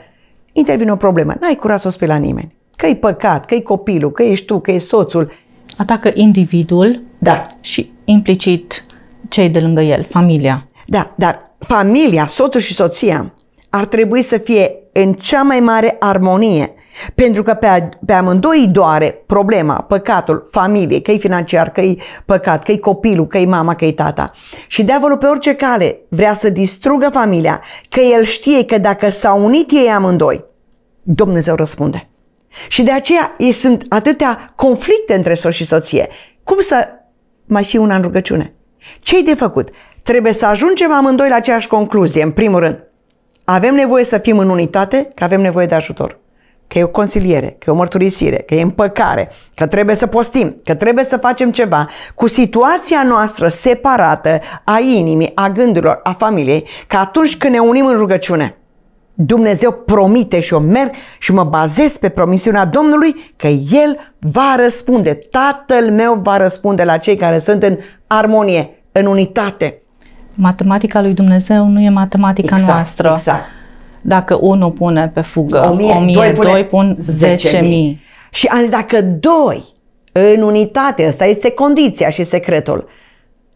intervine o problemă. N-ai curaj să o spui la nimeni. că e păcat, că e copilul, că ești tu, că e soțul. Atacă individul da. și implicit cei de lângă el, familia. Da, dar familia, soțul și soția ar trebui să fie în cea mai mare armonie pentru că pe, pe amândoi doare problema, păcatul, familiei, că e financiar, că e păcat, că e copilul, că e mama, că e tata. Și diavolul pe orice cale vrea să distrugă familia, că el știe că dacă s-au unit ei amândoi, Dumnezeu răspunde. Și de aceea sunt atâtea conflicte între soț și soție. Cum să mai fi una în rugăciune? Ce-i de făcut? Trebuie să ajungem amândoi la aceeași concluzie, în primul rând. Avem nevoie să fim în unitate, că avem nevoie de ajutor că e o consiliere, că e o mărturisire, că e împăcare, că trebuie să postim, că trebuie să facem ceva cu situația noastră separată a inimii, a gândurilor, a familiei, că atunci când ne unim în rugăciune, Dumnezeu promite și o merg și mă bazez pe promisiunea Domnului că El va răspunde, Tatăl meu va răspunde la cei care sunt în armonie, în unitate. Matematica lui Dumnezeu nu e matematica exact, noastră. Exact. Dacă unul pune pe fugă 1000, doi, doi pun 10.000. mii. și am zis, dacă doi în unitate, asta este condiția și secretul,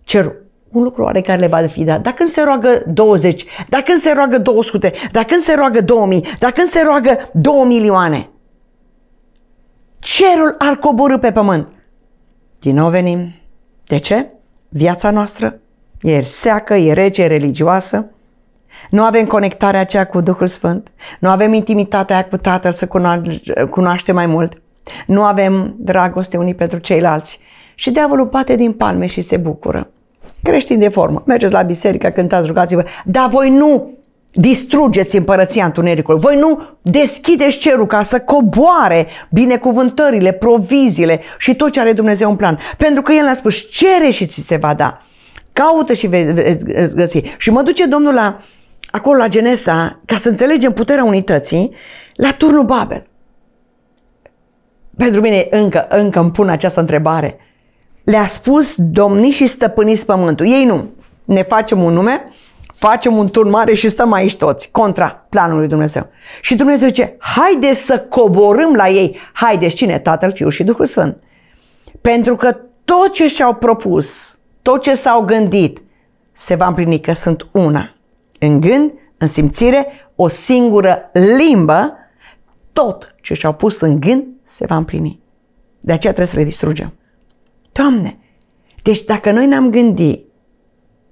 cer un lucru oarecare le va fi dat. Dacă se roagă 20, dacă se roagă 200, dacă se roagă 2000, dacă se roagă 2 milioane, cerul ar coborâ pe pământ. Din nou venim. De ce? Viața noastră e seacă, e rece, e religioasă, nu avem conectarea aceea cu Duhul Sfânt, nu avem intimitatea aia cu Tatăl să cunoaște mai mult, nu avem dragoste unii pentru ceilalți. Și diavolul bate din palme și se bucură. Creștini de formă, mergeți la biserică, cântați, rugați-vă, dar voi nu distrugeți împărăția întunericului, voi nu deschideți cerul ca să coboare binecuvântările, proviziile și tot ce are Dumnezeu în plan. Pentru că El ne-a spus, cere și ți se va da. Caută și vei găsi. Și mă duce Domnul la uh, acolo la Genesa, ca să înțelegem puterea unității, la turnul Babel. Pentru mine încă, încă îmi pun această întrebare. Le-a spus Domnii și stăpâniți pământul. Ei nu. Ne facem un nume, facem un turn mare și stăm aici toți, contra planului Dumnezeu. Și Dumnezeu zice, haideți să coborâm la ei. Haideți cine? Tatăl, Fiul și Duhul Sfânt. Pentru că tot ce și-au propus, tot ce s-au gândit, se va împlini că sunt una în gând, în simțire, o singură limbă, tot ce și-au pus în gând se va împlini. De aceea trebuie să le distrugem. Doamne, deci dacă noi ne-am gândit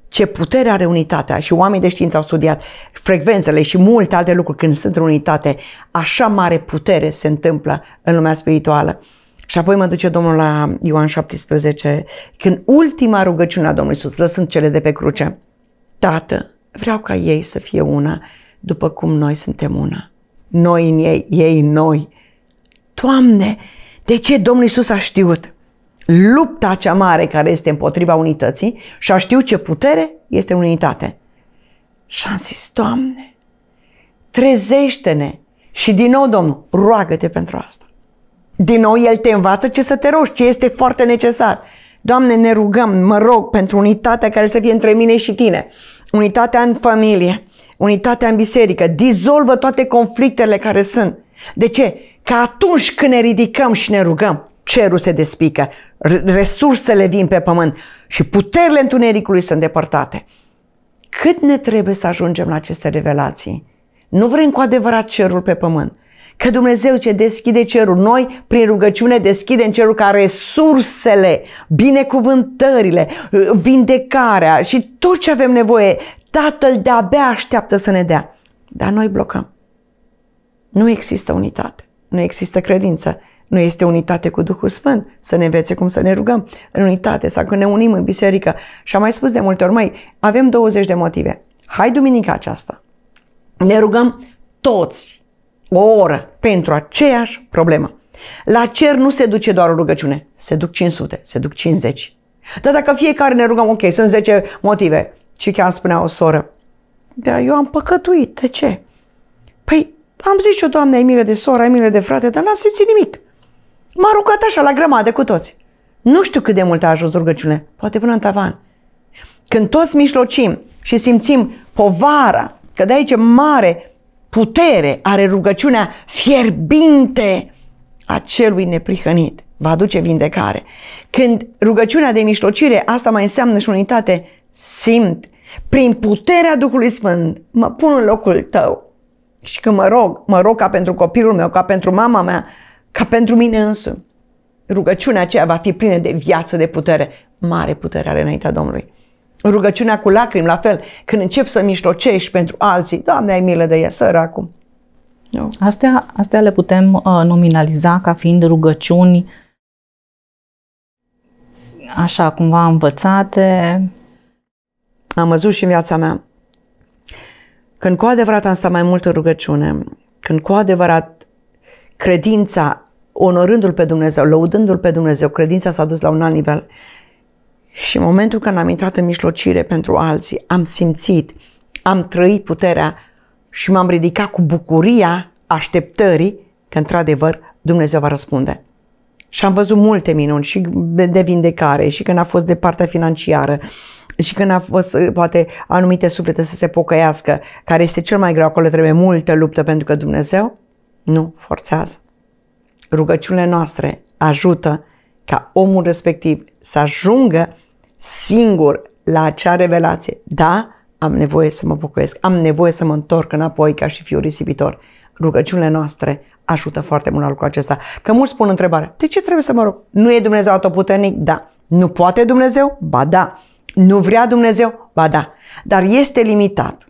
ce putere are unitatea și oamenii de știință au studiat frecvențele și multe alte lucruri când sunt în unitate, așa mare putere se întâmplă în lumea spirituală. Și apoi mă duce Domnul la Ioan 17, când ultima rugăciune a Domnului Iisus, lăsând cele de pe cruce, Tată, vreau ca ei să fie una, după cum noi suntem una. Noi în ei, ei în noi. Doamne, de ce Domnul Iisus a știut lupta cea mare care este împotriva unității și a știut ce putere este în unitate? Și am zis, Doamne, trezește-ne! Și din nou, Domnul, roagă-te pentru asta. Din nou, El te învață ce să te rogi, ce este foarte necesar. Doamne, ne rugăm, mă rog, pentru unitatea care să fie între mine și tine unitatea în familie, unitatea în biserică, dizolvă toate conflictele care sunt. De ce? Că atunci când ne ridicăm și ne rugăm, cerul se despică, resursele vin pe pământ și puterile întunericului sunt depărtate. Cât ne trebuie să ajungem la aceste revelații? Nu vrem cu adevărat cerul pe pământ, Că Dumnezeu ce deschide cerul, noi prin rugăciune deschidem cerul ca resursele, binecuvântările, vindecarea și tot ce avem nevoie. Tatăl de-abia așteaptă să ne dea. Dar noi blocăm. Nu există unitate, nu există credință, nu este unitate cu Duhul Sfânt, să ne învețe cum să ne rugăm în unitate sau când ne unim în biserică. Și am mai spus de multe ori, mai avem 20 de motive. Hai duminica aceasta, ne rugăm toți o oră pentru aceeași problemă. La cer nu se duce doar o rugăciune, se duc 500, se duc 50. Dar dacă fiecare ne rugăm, ok, sunt 10 motive. Și chiar spunea o soră, da, eu am păcătuit, de ce? Păi am zis eu, Doamne, ai milă de soră, ai milă de frate, dar n-am simțit nimic. M-a rugat așa, la grămadă, cu toți. Nu știu cât de mult a ajuns rugăciune, poate până în tavan. Când toți mișlocim și simțim povara, că de aici e mare putere are rugăciunea fierbinte a celui neprihănit. Va aduce vindecare. Când rugăciunea de mișlocire, asta mai înseamnă și unitate, simt prin puterea Duhului Sfânt, mă pun în locul tău și când mă rog, mă rog ca pentru copilul meu, ca pentru mama mea, ca pentru mine însumi. Rugăciunea aceea va fi plină de viață, de putere. Mare putere are înaintea Domnului. Rugăciunea cu lacrimi, la fel, când începi să mișlocești pentru alții, Doamne, ai milă de ea, săracul. Nu. Astea, astea le putem uh, nominaliza ca fiind rugăciuni așa, cumva învățate. Am văzut și în viața mea. Când cu adevărat am stat mai mult în rugăciune, când cu adevărat credința, onorându-L pe Dumnezeu, lăudându-L pe Dumnezeu, credința s-a dus la un alt nivel. Și în momentul când am intrat în mijlocire pentru alții, am simțit, am trăit puterea și m-am ridicat cu bucuria așteptării că, într-adevăr, Dumnezeu va răspunde. Și am văzut multe minuni și de vindecare și când a fost de partea financiară și când a fost poate anumite suflete să se pocăiască, care este cel mai greu, acolo trebuie multă luptă pentru că Dumnezeu nu forțează. Rugăciunile noastre ajută ca omul respectiv să ajungă singur la acea revelație. Da, am nevoie să mă bucuresc, am nevoie să mă întorc înapoi ca și fiul risipitor. Rugăciunile noastre ajută foarte mult la lucrul acesta. Că mulți spun întrebarea, de ce trebuie să mă rog? Nu e Dumnezeu autoputernic? Da. Nu poate Dumnezeu? Ba da. Nu vrea Dumnezeu? Ba da. Dar este limitat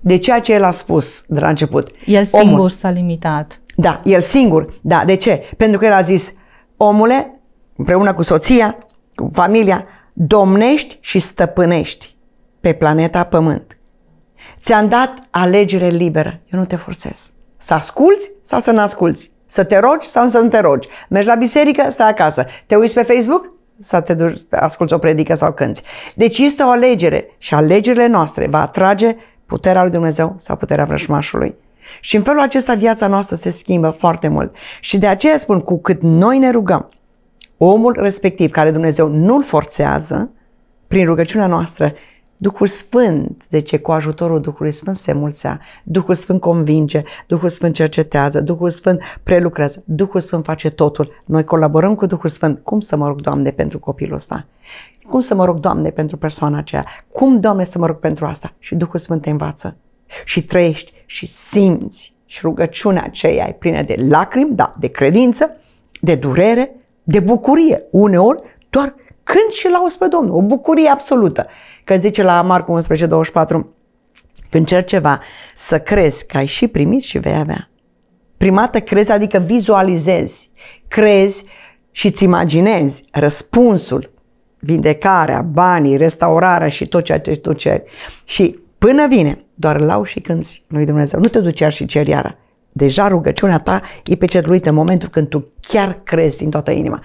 de ceea ce el a spus de la început. El singur Omul. s-a limitat. Da, el singur. Da, de ce? Pentru că el a zis, omule, împreună cu soția, cu familia, domnești și stăpânești pe planeta Pământ. Ți-am dat alegere liberă. Eu nu te forțez. Să asculți sau să nu asculți? Să te rogi sau să nu te rogi? Mergi la biserică, stai acasă. Te uiți pe Facebook să te duci, asculți o predică sau cânți. Deci este o alegere și alegerile noastre va atrage puterea lui Dumnezeu sau puterea vrăjmașului. Și în felul acesta viața noastră se schimbă foarte mult. Și de aceea spun, cu cât noi ne rugăm, omul respectiv, care Dumnezeu nu-l forțează, prin rugăciunea noastră, Duhul Sfânt, de deci cu ajutorul Duhului Sfânt se mulțea, Duhul Sfânt convinge, Duhul Sfânt cercetează, Duhul Sfânt prelucrează, Duhul Sfânt face totul. Noi colaborăm cu Duhul Sfânt. Cum să mă rog, Doamne, pentru copilul ăsta? Cum să mă rog, Doamne, pentru persoana aceea? Cum, Doamne, să mă rog pentru asta? Și Duhul Sfânt te învață și trăiești și simți și rugăciunea aceea e plină de lacrimi, da, de credință, de durere, de bucurie, uneori doar când și lauzi pe Domnul, o bucurie absolută. Că zice la Marcu 11, 24, când cer ceva, să crezi că ai și primit și vei avea. Primată crezi, adică vizualizezi, crezi și îți imaginezi răspunsul, vindecarea, banii, restaurarea și tot ceea ce tu ceri. Și până vine, doar lau și cânti lui Dumnezeu. Nu te duci iar și ceri iară deja rugăciunea ta e pe în momentul când tu chiar crezi din toată inima.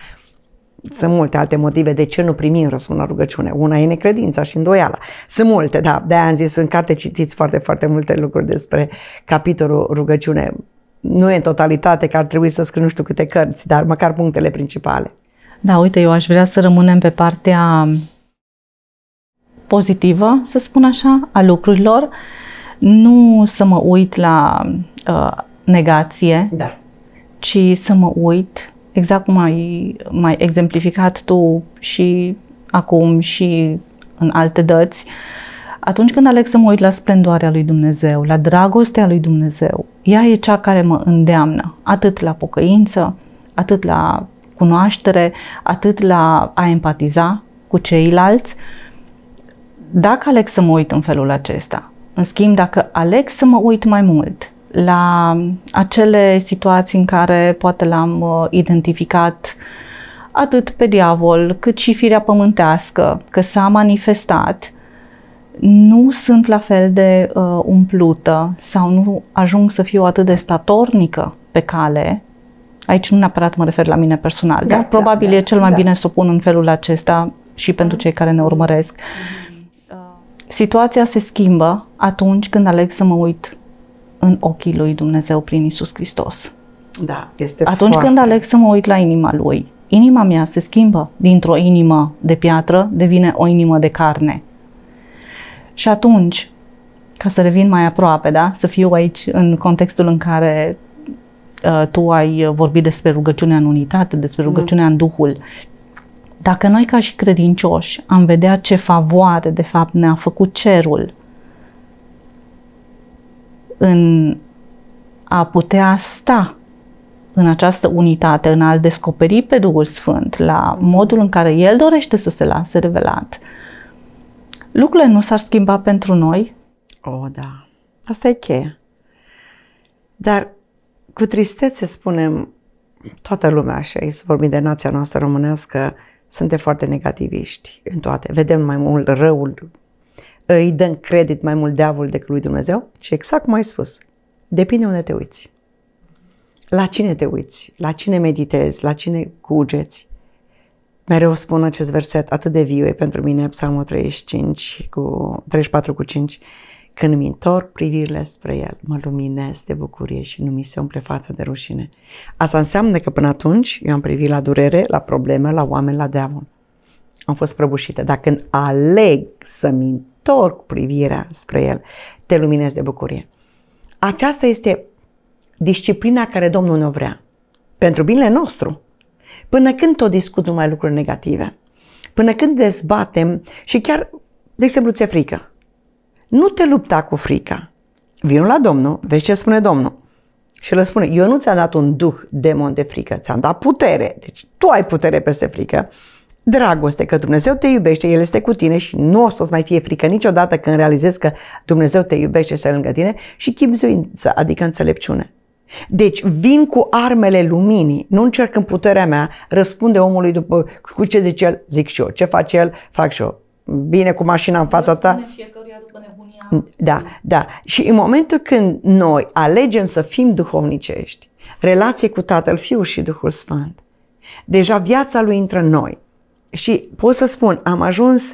Sunt multe alte motive de ce nu primim răspuns la rugăciune. Una e necredința și îndoiala. Sunt multe, da, de aia am zis, în carte citiți foarte, foarte multe lucruri despre capitolul rugăciune. Nu e în totalitate, că ar trebui să scriu nu știu câte cărți, dar măcar punctele principale. Da, uite, eu aș vrea să rămânem pe partea pozitivă, să spun așa, a lucrurilor, nu să mă uit la uh, negație, da. ci să mă uit, exact cum ai mai exemplificat tu și acum și în alte dăți, atunci când aleg să mă uit la splendoarea lui Dumnezeu, la dragostea lui Dumnezeu, ea e cea care mă îndeamnă atât la pocăință, atât la cunoaștere, atât la a empatiza cu ceilalți. Dacă aleg să mă uit în felul acesta, în schimb, dacă aleg să mă uit mai mult la acele situații în care poate l-am uh, identificat atât pe diavol cât și firea pământească, că s-a manifestat, nu sunt la fel de uh, umplută sau nu ajung să fiu atât de statornică pe cale, aici nu neapărat mă refer la mine personal, da, dar da, probabil da, da, e cel mai da. bine să o pun în felul acesta și pentru cei care ne urmăresc. Mm-hmm. Uh, situația se schimbă atunci când aleg să mă uit în ochii lui Dumnezeu prin Isus Hristos. Da, este Atunci foarte... când aleg să mă uit la inima lui, inima mea se schimbă dintr-o inimă de piatră, devine o inimă de carne. Și atunci, ca să revin mai aproape, da? să fiu aici în contextul în care uh, tu ai vorbit despre rugăciunea în unitate, despre mm. rugăciunea mm. în Duhul. Dacă noi ca și credincioși am vedea ce favoare de fapt ne-a făcut cerul în a putea sta în această unitate, în a-L descoperi pe Duhul Sfânt, la modul în care El dorește să se lase revelat, lucrurile nu s-ar schimba pentru noi? O, oh, da. Asta e cheia. Dar cu tristețe spunem, toată lumea, și să vorbim de nația noastră românească, suntem foarte negativiști în toate. Vedem mai mult răul îi dăm credit mai mult deavul decât lui Dumnezeu și exact cum ai spus, depinde unde te uiți. La cine te uiți? La cine meditezi? La cine cugeți? Mereu spun acest verset atât de viu, e pentru mine Psalmul 35 cu 34 cu 5. Când mi întorc privirile spre el, mă luminez de bucurie și nu mi se umple fața de rușine. Asta înseamnă că până atunci eu am privit la durere, la probleme, la oameni, la deavol. Am fost prăbușită. Dar când aleg să-mi întorc privirea spre el, te luminezi de bucurie. Aceasta este disciplina care Domnul ne vrea. Pentru binele nostru. Până când tot discut numai lucruri negative, până când dezbatem și chiar, de exemplu, ți-e frică. Nu te lupta cu frica. Vino la Domnul, vezi ce spune Domnul. Și el spune, eu nu ți-am dat un duh demon de frică, ți-am dat putere. Deci tu ai putere peste frică dragoste, că Dumnezeu te iubește, El este cu tine și nu o să-ți mai fie frică niciodată când realizezi că Dumnezeu te iubește și este lângă tine și chipzuință, adică înțelepciune. Deci vin cu armele luminii, nu încerc în puterea mea, răspunde omului după cu ce zice el, zic și eu, ce face el, fac și eu. Bine cu mașina în fața ta. Da, da. Și în momentul când noi alegem să fim duhovnicești, relație cu Tatăl, Fiul și Duhul Sfânt, deja viața lui intră în noi. Și pot să spun, am ajuns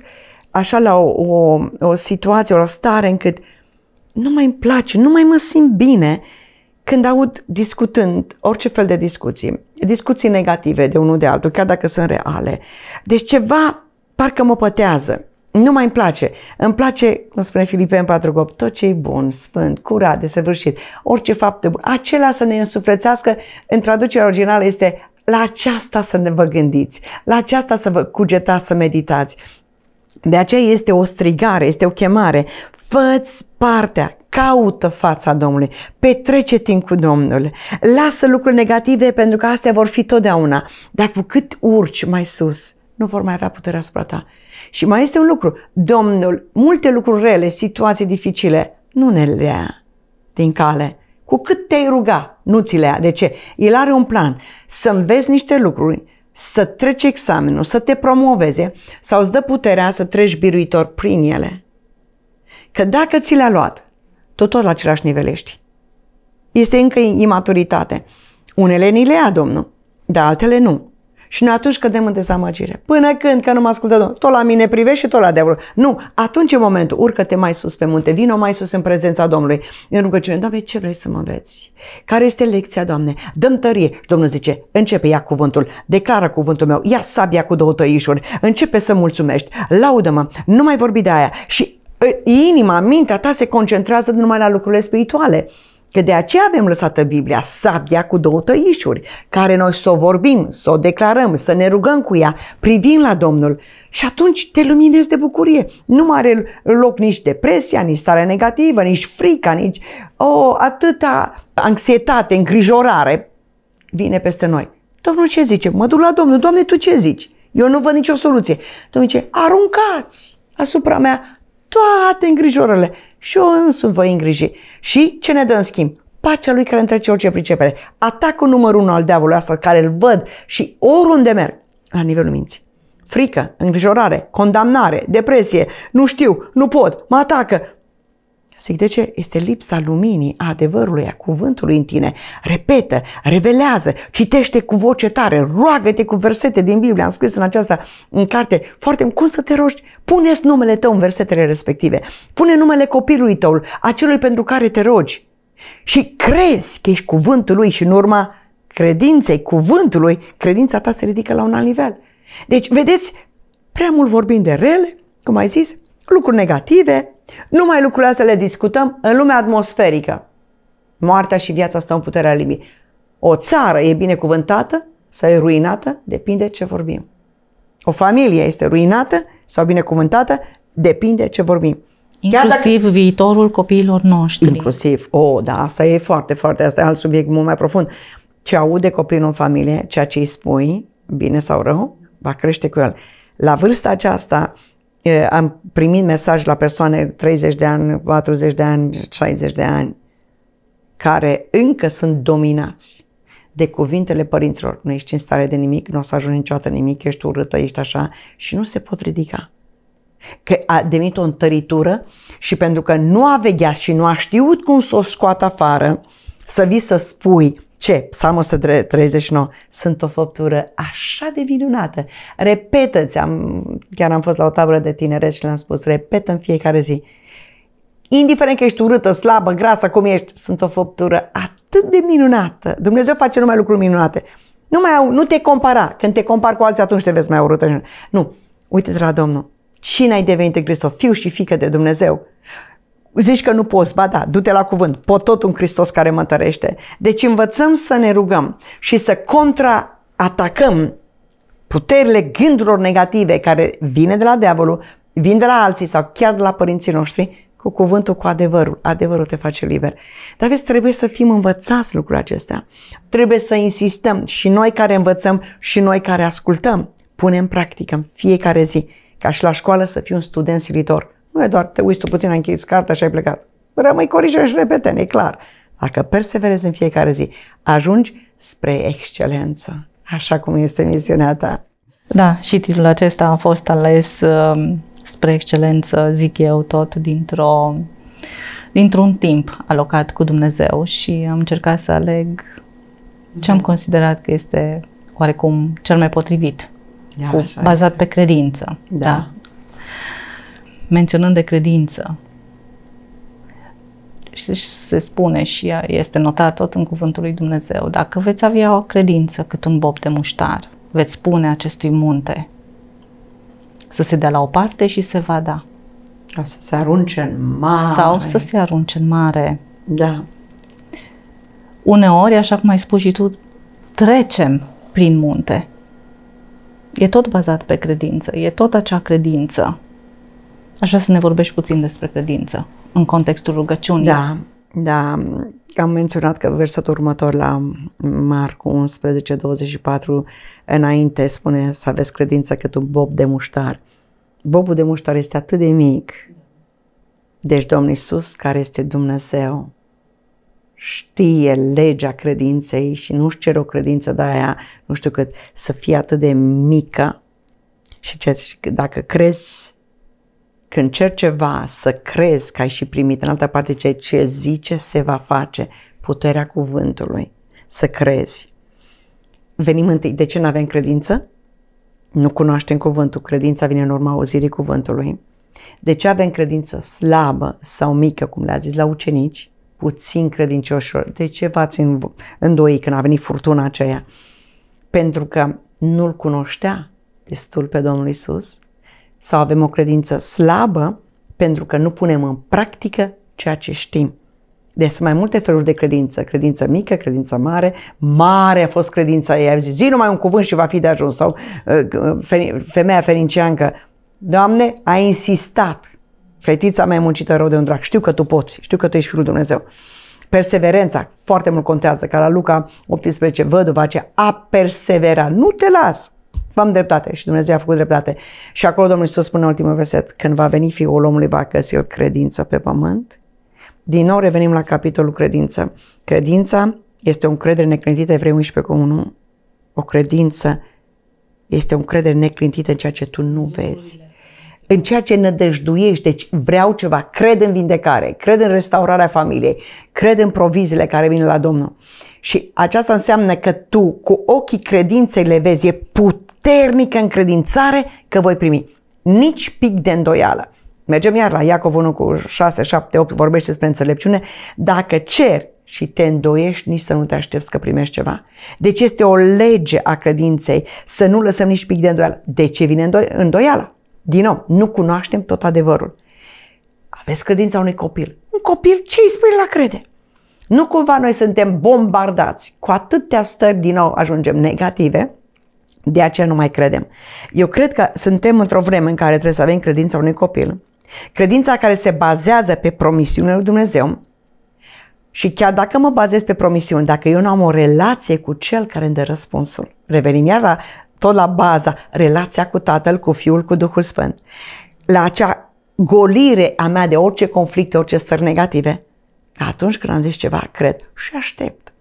așa la o, o, o situație, o stare încât nu mai îmi place, nu mai mă simt bine când aud discutând orice fel de discuții, discuții negative de unul de altul, chiar dacă sunt reale. Deci ceva parcă mă pătează. Nu mai îmi place. Îmi place, cum spune Filipen 4.8, tot ce e bun, sfânt, curat, desăvârșit, orice faptă bună, acela să ne însuflețească, în traducerea originală este la aceasta să ne vă gândiți, la aceasta să vă cugetați, să meditați. De aceea este o strigare, este o chemare. Făți partea, caută fața Domnului, petrece timp cu Domnul, lasă lucruri negative pentru că astea vor fi totdeauna. Dar cu cât urci mai sus, nu vor mai avea puterea asupra ta. Și mai este un lucru, Domnul, multe lucruri rele, situații dificile, nu ne lea din cale, cu cât te-ai ruga, nu ți le ia. De ce? El are un plan. Să înveți niște lucruri, să treci examenul, să te promoveze sau îți dă puterea să treci biruitor prin ele. Că dacă ți le-a luat, tot tot la același nivel ești. Este încă imaturitate. Unele ni le ia, domnul, dar altele nu. Și noi atunci cădem în dezamăgire. Până când, că nu mă ascultă Domnul, tot la mine privești și tot la diavolul. Nu, atunci e momentul, urcă-te mai sus pe munte, vino mai sus în prezența Domnului. În rugăciune, Doamne, ce vrei să mă înveți? Care este lecția, Doamne? Dăm tărie. Domnul zice, începe, ia cuvântul, declară cuvântul meu, ia sabia cu două tăișuri, începe să mulțumești, laudă-mă, nu mai vorbi de aia. Și inima, mintea ta se concentrează numai la lucrurile spirituale. Că de aceea avem lăsată Biblia, sabia cu două tăișuri, care noi să o vorbim, să o declarăm, să ne rugăm cu ea, privind la Domnul. Și atunci te luminezi de bucurie. Nu mai are loc nici depresia, nici starea negativă, nici frica, nici o oh, atâta anxietate, îngrijorare vine peste noi. Domnul ce zice? Mă duc la Domnul. Doamne, tu ce zici? Eu nu văd nicio soluție. Domnul zice, aruncați asupra mea toate îngrijorările și eu însumi voi îngriji. Și ce ne dă în schimb? Pacea lui care întrece orice pricepere. Atacul numărul unu al diavolului ăsta care îl văd și oriunde merg la nivelul minții. Frică, îngrijorare, condamnare, depresie, nu știu, nu pot, mă atacă, Zic, de ce? Este lipsa luminii, a adevărului, a cuvântului în tine. Repetă, revelează, citește cu voce tare, roagă-te cu versete din Biblie. Am scris în aceasta, în carte, foarte cum să te rogi? pune numele tău în versetele respective. Pune numele copilului tău, acelui pentru care te rogi. Și crezi că ești cuvântul lui și în urma credinței, cuvântului, credința ta se ridică la un alt nivel. Deci, vedeți, prea mult vorbim de rele, cum ai zis, lucruri negative, numai lucrurile astea le discutăm în lumea atmosferică. Moartea și viața stau în puterea limbii. O țară e binecuvântată sau e ruinată, depinde ce vorbim. O familie este ruinată sau binecuvântată, depinde ce vorbim. Inclusiv dacă... viitorul copiilor noștri. Inclusiv, o, oh, da, asta e foarte, foarte, asta e alt subiect mult mai profund. Ce aude copilul în familie, ceea ce îi spui, bine sau rău, va crește cu el. La vârsta aceasta, am primit mesaj la persoane 30 de ani, 40 de ani, 60 de ani, care încă sunt dominați de cuvintele părinților. Nu ești în stare de nimic, nu o să ajungi niciodată nimic, ești urâtă, ești așa și nu se pot ridica. Că a devenit o întăritură și pentru că nu a vegheat și nu a știut cum să o scoată afară, să vii să spui ce? Psalmul 139. Sunt o făptură așa de minunată. Repetă-ți, am, chiar am fost la o tabără de tinere și le-am spus, repetă în fiecare zi. Indiferent că ești urâtă, slabă, grasă, cum ești, sunt o făptură atât de minunată. Dumnezeu face numai lucruri minunate. Nu, mai au, nu te compara. Când te compari cu alții, atunci te vezi mai urâtă. Nu. Uite-te la Domnul. Cine ai devenit în Hristos? Fiu și fică de Dumnezeu zici că nu poți, ba da, du-te la cuvânt, pot tot un Hristos care mă tărește. Deci învățăm să ne rugăm și să contraatacăm puterile gândurilor negative care vine de la diavolul, vin de la alții sau chiar de la părinții noștri cu cuvântul, cu adevărul. Adevărul te face liber. Dar vezi, trebuie să fim învățați lucrurile acestea. Trebuie să insistăm și noi care învățăm și noi care ascultăm. Punem practică în fiecare zi, ca și la școală să fii un student silitor nu e doar te uiți tu puțin, închizi cartea și ai plecat. Rămâi corijă și repete, e clar. Dacă perseverezi în fiecare zi, ajungi spre excelență, așa cum este misiunea ta. Da, și titlul acesta a fost ales uh, spre excelență, zic eu, tot dintr-o, dintr-un timp alocat cu Dumnezeu și am încercat să aleg ce am da. considerat că este oarecum cel mai potrivit, da, cu, bazat este. pe credință. Da. da menționând de credință. Și se spune și ea este notat tot în cuvântul lui Dumnezeu, dacă veți avea o credință cât un bob de muștar, veți spune acestui munte să se dea la o parte și se va da. Sau să se arunce în mare. Sau să se arunce în mare. Da. Uneori, așa cum ai spus și tu, trecem prin munte. E tot bazat pe credință, e tot acea credință Așa să ne vorbești puțin despre credință în contextul rugăciunii. Da, da. Am menționat că versetul următor la Marcu 11, 24, înainte spune să aveți credință cât un bob de muștar. Bobul de muștar este atât de mic. Deci Domnul Iisus, care este Dumnezeu, știe legea credinței și nu-și cer o credință de aia, nu știu cât, să fie atât de mică și dacă crezi când cer ceva să crezi că ai și primit, în altă parte ce, ce zice se va face, puterea cuvântului, să crezi. Venim întâi, de ce nu avem credință? Nu cunoaștem cuvântul, credința vine în urma auzirii cuvântului. De ce avem credință slabă sau mică, cum le-a zis la ucenici? Puțin credincioșilor. De ce v-ați îndoi când a venit furtuna aceea? Pentru că nu-L cunoștea destul pe Domnul Isus, sau avem o credință slabă pentru că nu punem în practică ceea ce știm. Deci sunt mai multe feluri de credință. Credință mică, credință mare. Mare a fost credința ei. A zis, zi numai un cuvânt și va fi de ajuns. Sau uh, femeia ferinceancă. Doamne, a insistat. Fetița mea muncită rău de un drag. Știu că tu poți. Știu că tu ești Fiul Dumnezeu. Perseverența foarte mult contează. Ca la Luca 18, văduva ce a perseverat. Nu te las v-am dreptate și Dumnezeu a făcut dreptate. Și acolo Domnul Iisus spune în ultimul verset, când va veni Fiul omului, va găsi el credință pe pământ? Din nou revenim la capitolul credință. Credința este o încredere neclintită, Evrei 11 cu 1. O credință este o încredere neclintită în ceea ce tu nu vezi în ceea ce nădăjduiești, deci vreau ceva, cred în vindecare, cred în restaurarea familiei, cred în proviziile care vin la Domnul. Și aceasta înseamnă că tu cu ochii credinței le vezi, e puternică încredințare că voi primi. Nici pic de îndoială. Mergem iar la Iacov 1 cu 6, 7, 8, vorbește despre înțelepciune. Dacă cer și te îndoiești, nici să nu te aștepți că primești ceva. Deci este o lege a credinței să nu lăsăm nici pic de îndoială. De ce vine îndoi- îndoiala? Din nou, nu cunoaștem tot adevărul. Aveți credința unui copil. Un copil, ce îi spui, la crede. Nu cumva noi suntem bombardați cu atâtea stări, din nou ajungem negative, de aceea nu mai credem. Eu cred că suntem într-o vreme în care trebuie să avem credința unui copil, credința care se bazează pe promisiunea lui Dumnezeu și chiar dacă mă bazez pe promisiuni, dacă eu nu am o relație cu cel care îmi dă răspunsul, revenim iar la tot la baza, relația cu Tatăl, cu Fiul, cu Duhul Sfânt. La acea golire a mea de orice conflicte, orice stări negative, atunci când am zis ceva, cred și aștept.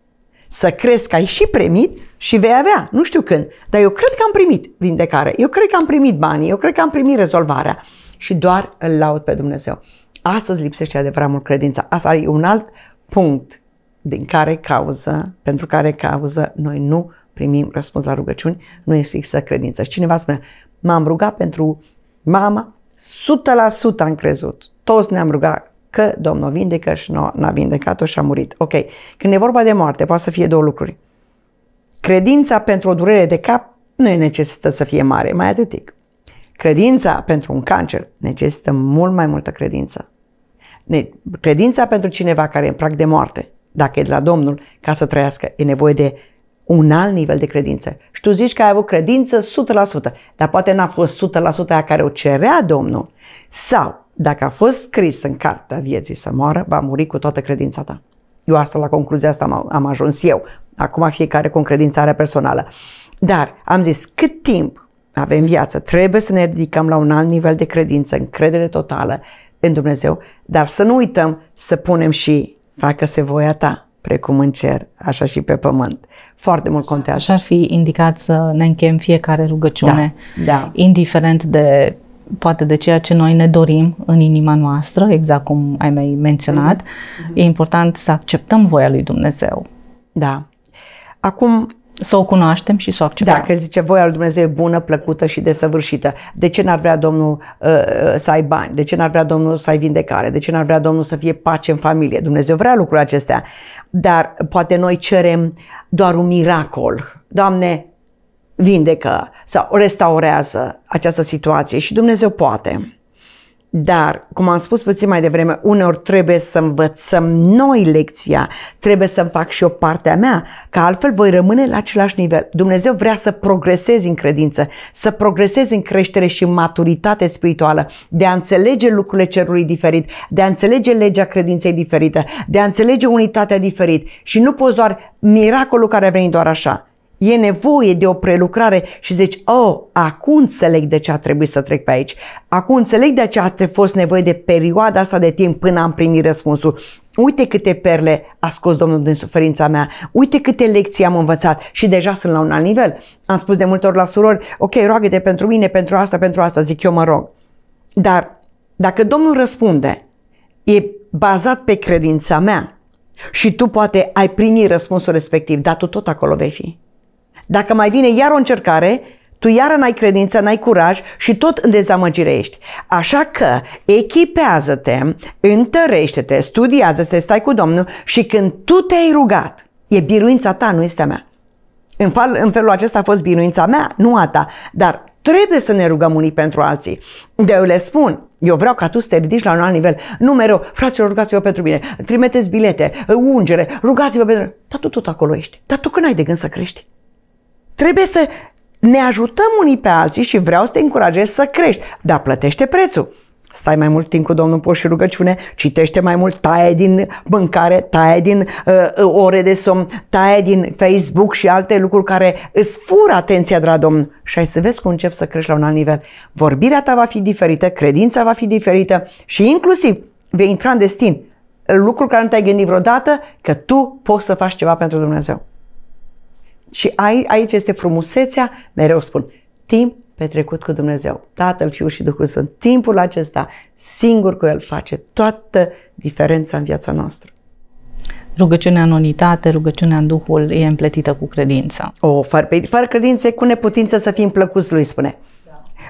Să crezi că ai și primit și vei avea, nu știu când, dar eu cred că am primit vindecare, eu cred că am primit banii, eu cred că am primit rezolvarea și doar îl laud pe Dumnezeu. Astăzi lipsește adevărat mult credința. Asta e un alt punct din care cauză, pentru care cauză noi nu primim răspuns la rugăciuni, nu există credință. Și cineva spune, m-am rugat pentru mama, 100% am crezut. Toți ne-am rugat că Domnul vindecă și n-a vindecat-o și a murit. Ok, când e vorba de moarte, poate să fie două lucruri. Credința pentru o durere de cap nu e necesită să fie mare, mai atâtic. Credința pentru un cancer necesită mult mai multă credință. Credința pentru cineva care e în prag de moarte, dacă e de la Domnul, ca să trăiască, e nevoie de un alt nivel de credință. Și tu zici că ai avut credință 100%, dar poate n-a fost 100% aia care o cerea Domnul. Sau, dacă a fost scris în cartea vieții să moară, va muri cu toată credința ta. Eu asta, la concluzia asta am, am ajuns eu. Acum fiecare cu are personală. Dar am zis, cât timp avem viață, trebuie să ne ridicăm la un alt nivel de credință, încredere totală în Dumnezeu, dar să nu uităm să punem și facă-se voia ta precum în cer, așa și pe pământ. Foarte mult contează. Așa ar fi indicat să ne încheiem fiecare rugăciune, da, da. indiferent de poate de ceea ce noi ne dorim în inima noastră, exact cum ai mai menționat, mm-hmm. e important să acceptăm voia lui Dumnezeu. Da. Acum, să o cunoaștem și să o acceptăm. Da, că el zice, voia lui Dumnezeu e bună, plăcută și desăvârșită. De ce n-ar vrea Domnul uh, uh, să ai bani? De ce n-ar vrea Domnul să ai vindecare? De ce n-ar vrea Domnul să fie pace în familie? Dumnezeu vrea lucrurile acestea. Dar poate noi cerem doar un miracol. Doamne, vindecă sau restaurează această situație și Dumnezeu poate. Dar, cum am spus puțin mai devreme, uneori trebuie să învățăm noi lecția, trebuie să-mi fac și o partea mea, că altfel voi rămâne la același nivel. Dumnezeu vrea să progresezi în credință, să progresezi în creștere și în maturitate spirituală, de a înțelege lucrurile cerului diferit, de a înțelege legea credinței diferită, de a înțelege unitatea diferit. Și nu poți doar miracolul care a venit doar așa e nevoie de o prelucrare și zici, oh, acum înțeleg de ce a trebuit să trec pe aici, acum înțeleg de ce a fost nevoie de perioada asta de timp până am primit răspunsul. Uite câte perle a scos Domnul din suferința mea, uite câte lecții am învățat și deja sunt la un alt nivel. Am spus de multe ori la surori, ok, roagă-te pentru mine, pentru asta, pentru asta, zic eu mă rog. Dar dacă Domnul răspunde, e bazat pe credința mea și tu poate ai primit răspunsul respectiv, dar tu tot acolo vei fi. Dacă mai vine iar o încercare, tu iară n-ai credință, n-ai curaj și tot în dezamăgire ești. Așa că echipează-te, întărește-te, studiază-te, stai cu Domnul și când tu te-ai rugat, e biruința ta, nu este a mea. În, fal, în felul acesta a fost biruința mea, nu a ta, dar trebuie să ne rugăm unii pentru alții. De eu le spun, eu vreau ca tu să te ridici la un alt nivel. Nu mereu, fraților, rugați-vă pentru mine, trimiteți bilete, ungere, rugați-vă pentru... Dar tu tot acolo ești. Dar tu când ai de gând să crești? Trebuie să ne ajutăm unii pe alții și vreau să te încurajez să crești, dar plătește prețul. Stai mai mult timp cu Domnul Poș și rugăciune, citește mai mult, taie din mâncare, taie din uh, uh ore de somn, taie din Facebook și alte lucruri care îți fură atenția de la Și ai să vezi cum începi să crești la un alt nivel. Vorbirea ta va fi diferită, credința va fi diferită și inclusiv vei intra în destin. Lucruri care nu te-ai gândit vreodată că tu poți să faci ceva pentru Dumnezeu. Și aici este frumusețea, mereu spun, timp petrecut cu Dumnezeu, Tatăl, Fiul și Duhul Sfânt. Timpul acesta, singur cu El, face toată diferența în viața noastră. Rugăciunea în unitate, rugăciunea în Duhul e împletită cu credință. O, fără, păi, fără credință cu neputință să fim plăcuți lui, spune.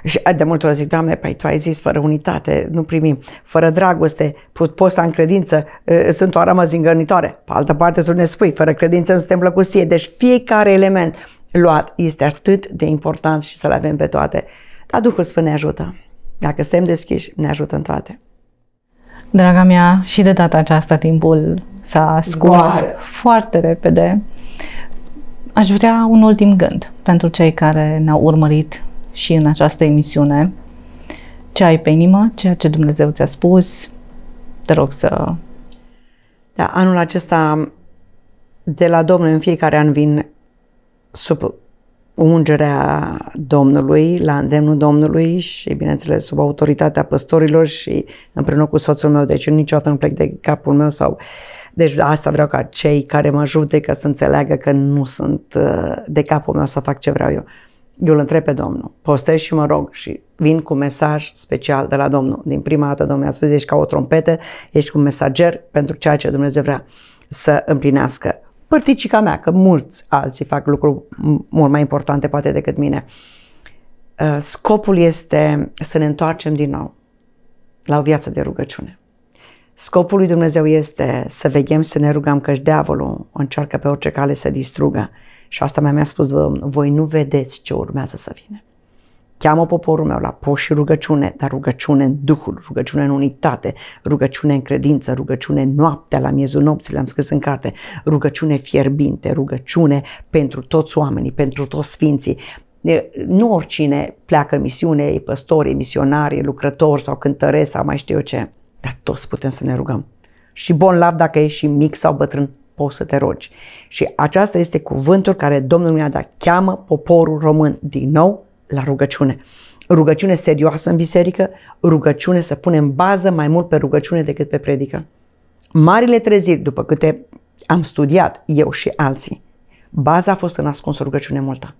Și de multe ori zic, Doamne, păi Tu ai zis, fără unitate nu primim, fără dragoste, poți să am credință, sunt o rămă zingănitoare. Pe altă parte, Tu ne spui, fără credință nu suntem plăcusie. Deci fiecare element luat este atât de important și să l avem pe toate. Dar Duhul Sfânt ne ajută. Dacă suntem deschiși, ne ajută în toate. Draga mea, și de data aceasta timpul s-a scurs Zboară. foarte repede. Aș vrea un ultim gând pentru cei care ne-au urmărit și în această emisiune ce ai pe inimă, ceea ce Dumnezeu ți-a spus. Te rog să... Da, anul acesta de la Domnul în fiecare an vin sub ungerea Domnului, la îndemnul Domnului și, bineînțeles, sub autoritatea păstorilor și împreună cu soțul meu. Deci niciodată nu plec de capul meu sau... Deci asta vreau ca cei care mă ajută, ca să înțeleagă că nu sunt uh, de capul meu să fac ce vreau eu eu îl întreb pe Domnul, postez și mă rog și vin cu mesaj special de la Domnul. Din prima dată Domnul a spus, ești ca o trompetă, ești un mesager pentru ceea ce Dumnezeu vrea să împlinească. Părticica mea, că mulți alții fac lucruri mult mai importante poate decât mine. Uh, scopul este să ne întoarcem din nou la o viață de rugăciune. Scopul lui Dumnezeu este să vedem să ne rugăm, că și diavolul încearcă pe orice cale să distrugă și asta mi-a spus, voi nu vedeți ce urmează să vină. Cheamă poporul meu la poș și rugăciune, dar rugăciune în Duhul, rugăciune în unitate, rugăciune în credință, rugăciune noaptea, la miezul nopții, le-am scris în carte, rugăciune fierbinte, rugăciune pentru toți oamenii, pentru toți sfinții, nu oricine pleacă în misiune, e păstori, e misionari, e lucrător sau cântăresc sau mai știu eu ce, dar toți putem să ne rugăm. Și bon lab dacă ești și mic sau bătrân, poți să te rogi. Și aceasta este cuvântul care Domnul mi-a dat. Cheamă poporul român din nou la rugăciune. Rugăciune serioasă în biserică, rugăciune să punem bază mai mult pe rugăciune decât pe predică. Marile treziri, după câte am studiat eu și alții, baza a fost în ascuns rugăciune multă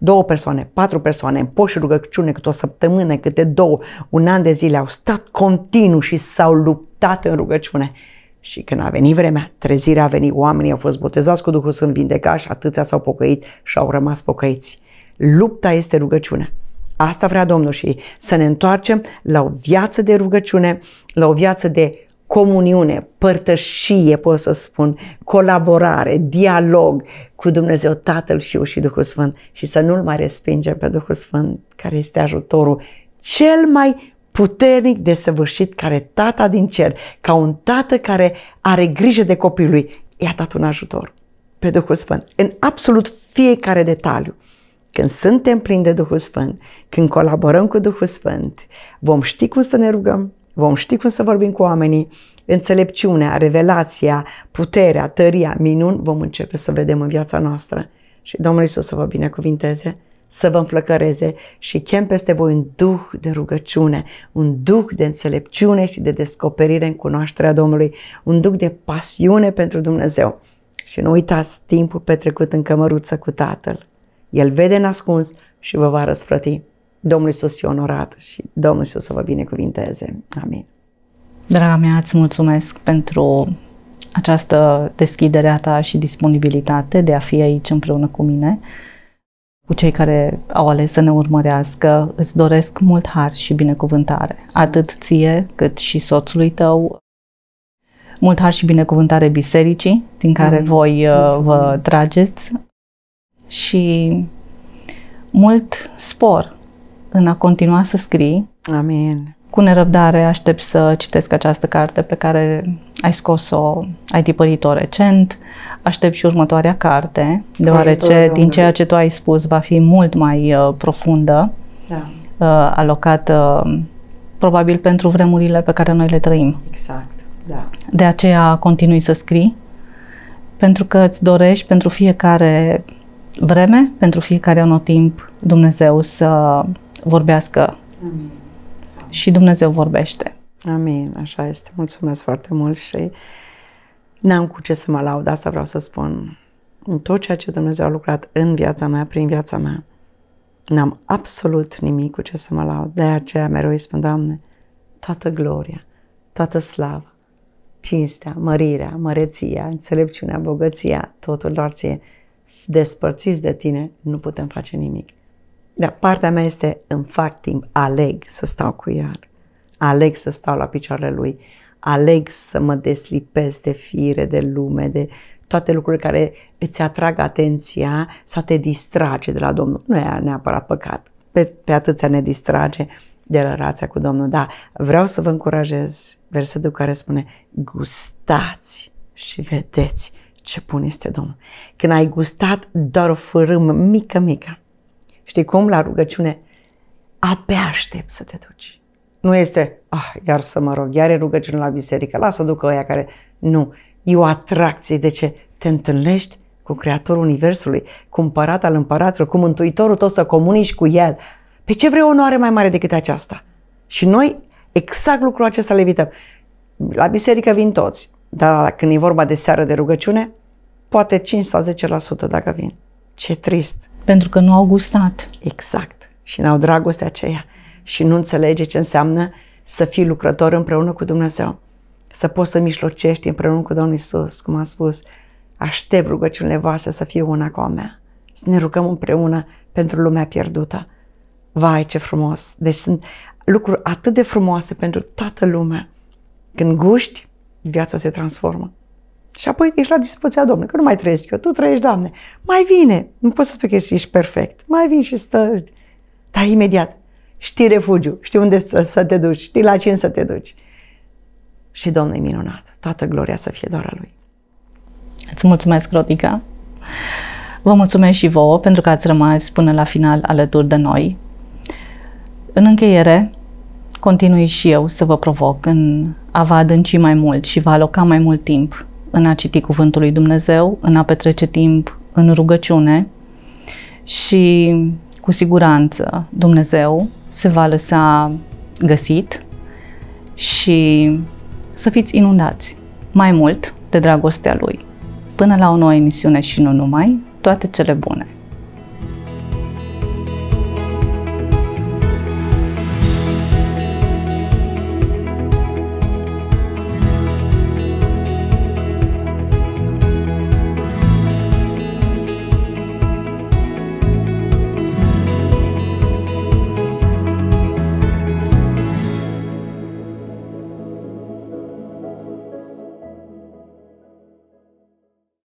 două persoane, patru persoane, în poși rugăciune câte o săptămână, câte două, un an de zile, au stat continuu și s-au luptat în rugăciune. Și când a venit vremea, trezirea a venit, oamenii au fost botezați cu Duhul Sfânt, vindecați și atâția s-au pocăit și au rămas pocăiți. Lupta este rugăciunea. Asta vrea Domnul și să ne întoarcem la o viață de rugăciune, la o viață de comuniune, părtășie, pot să spun, colaborare, dialog cu Dumnezeu Tatăl, Fiul și Duhul Sfânt și să nu-L mai respingem pe Duhul Sfânt, care este ajutorul cel mai puternic de săvârșit care tata din cer, ca un tată care are grijă de copilul lui, i-a dat un ajutor pe Duhul Sfânt, în absolut fiecare detaliu. Când suntem plini de Duhul Sfânt, când colaborăm cu Duhul Sfânt, vom ști cum să ne rugăm, vom ști cum să vorbim cu oamenii, înțelepciunea, revelația, puterea, tăria, minun, vom începe să vedem în viața noastră. Și Domnul Iisus să vă binecuvinteze să vă înflăcăreze și chem peste voi un duh de rugăciune, un duh de înțelepciune și de descoperire în cunoașterea Domnului, un duh de pasiune pentru Dumnezeu. Și nu uitați timpul petrecut în cămăruță cu Tatăl. El vede nascuns și vă va răsfrăti. Domnul Iisus fie onorat și Domnul Iisus să vă binecuvinteze. Amin. Draga mea, îți mulțumesc pentru această deschidere a ta și disponibilitate de a fi aici împreună cu mine cu cei care au ales să ne urmărească. Îți doresc mult har și binecuvântare, atât ție cât și soțului tău. Mult har și binecuvântare bisericii din care Amin. voi uh, vă trageți și mult spor în a continua să scrii. Amin cu nerăbdare aștept să citesc această carte pe care ai scos-o, ai tipărit-o recent. Aștept și următoarea carte, deoarece Ajutorul din ceea ce tu ai spus va fi mult mai uh, profundă, da. uh, alocată uh, probabil pentru vremurile pe care noi le trăim. Exact, da. De aceea continui să scrii, pentru că îți dorești pentru fiecare vreme, pentru fiecare anotimp, Dumnezeu să vorbească Amin și Dumnezeu vorbește. Amin, așa este. Mulțumesc foarte mult și n-am cu ce să mă laud, asta vreau să spun. În tot ceea ce Dumnezeu a lucrat în viața mea, prin viața mea, n-am absolut nimic cu ce să mă laud. De aceea mereu îi spun, Doamne, toată gloria, toată slava, cinstea, mărirea, măreția, înțelepciunea, bogăția, totul doar ție. Despărțiți de tine, nu putem face nimic. Dar partea mea este în fac timp, aleg să stau cu el, aleg să stau la picioarele lui, aleg să mă deslipesc de fire, de lume, de toate lucrurile care îți atrag atenția sau te distrage de la Domnul. Nu e neapărat păcat, pe, pe atâția ne distrage de la relația cu Domnul, dar vreau să vă încurajez versetul care spune gustați și vedeți ce bun este Domnul. Când ai gustat doar o fărâmă mică, mică, Știi cum? La rugăciune. Abia aștept să te duci. Nu este, ah, iar să mă rog, iar e rugăciune la biserică, lasă ducă oia care... Nu, e o atracție. De ce? Te întâlnești cu Creatorul Universului, cu împărat al împăraților, cu Mântuitorul tău să comunici cu El. Pe ce vrei o onoare mai mare decât aceasta? Și noi exact lucrul acesta le evităm. La biserică vin toți, dar când e vorba de seară de rugăciune, poate 5 sau 10% dacă vin. Ce trist! Pentru că nu au gustat. Exact. Și n-au dragostea aceea. Și nu înțelege ce înseamnă să fii lucrător împreună cu Dumnezeu. Să poți să mișlocești împreună cu Domnul Isus, cum am spus. Aștept rugăciunile voastre să fie una cu a mea. Să ne rugăm împreună pentru lumea pierdută. Vai, ce frumos! Deci sunt lucruri atât de frumoase pentru toată lumea. Când guști, viața se transformă. Și apoi ești la dispoziția Domnului, că nu mai trăiesc eu, tu trăiești, Doamne. Mai vine, nu poți să spui că ești perfect, mai vin și stă. Dar imediat, știi refugiu, știi unde să, să te duci, știi la cine să te duci. Și Domnul e minunat, toată gloria să fie doar a Lui. Îți mulțumesc, Rodica. Vă mulțumesc și vouă pentru că ați rămas până la final alături de noi. În încheiere, continui și eu să vă provoc în a vă adânci mai mult și vă aloca mai mult timp în a citi Cuvântul lui Dumnezeu, în a petrece timp în rugăciune și cu siguranță Dumnezeu se va lăsa găsit și să fiți inundați mai mult de dragostea Lui. Până la o nouă emisiune și nu numai, toate cele bune!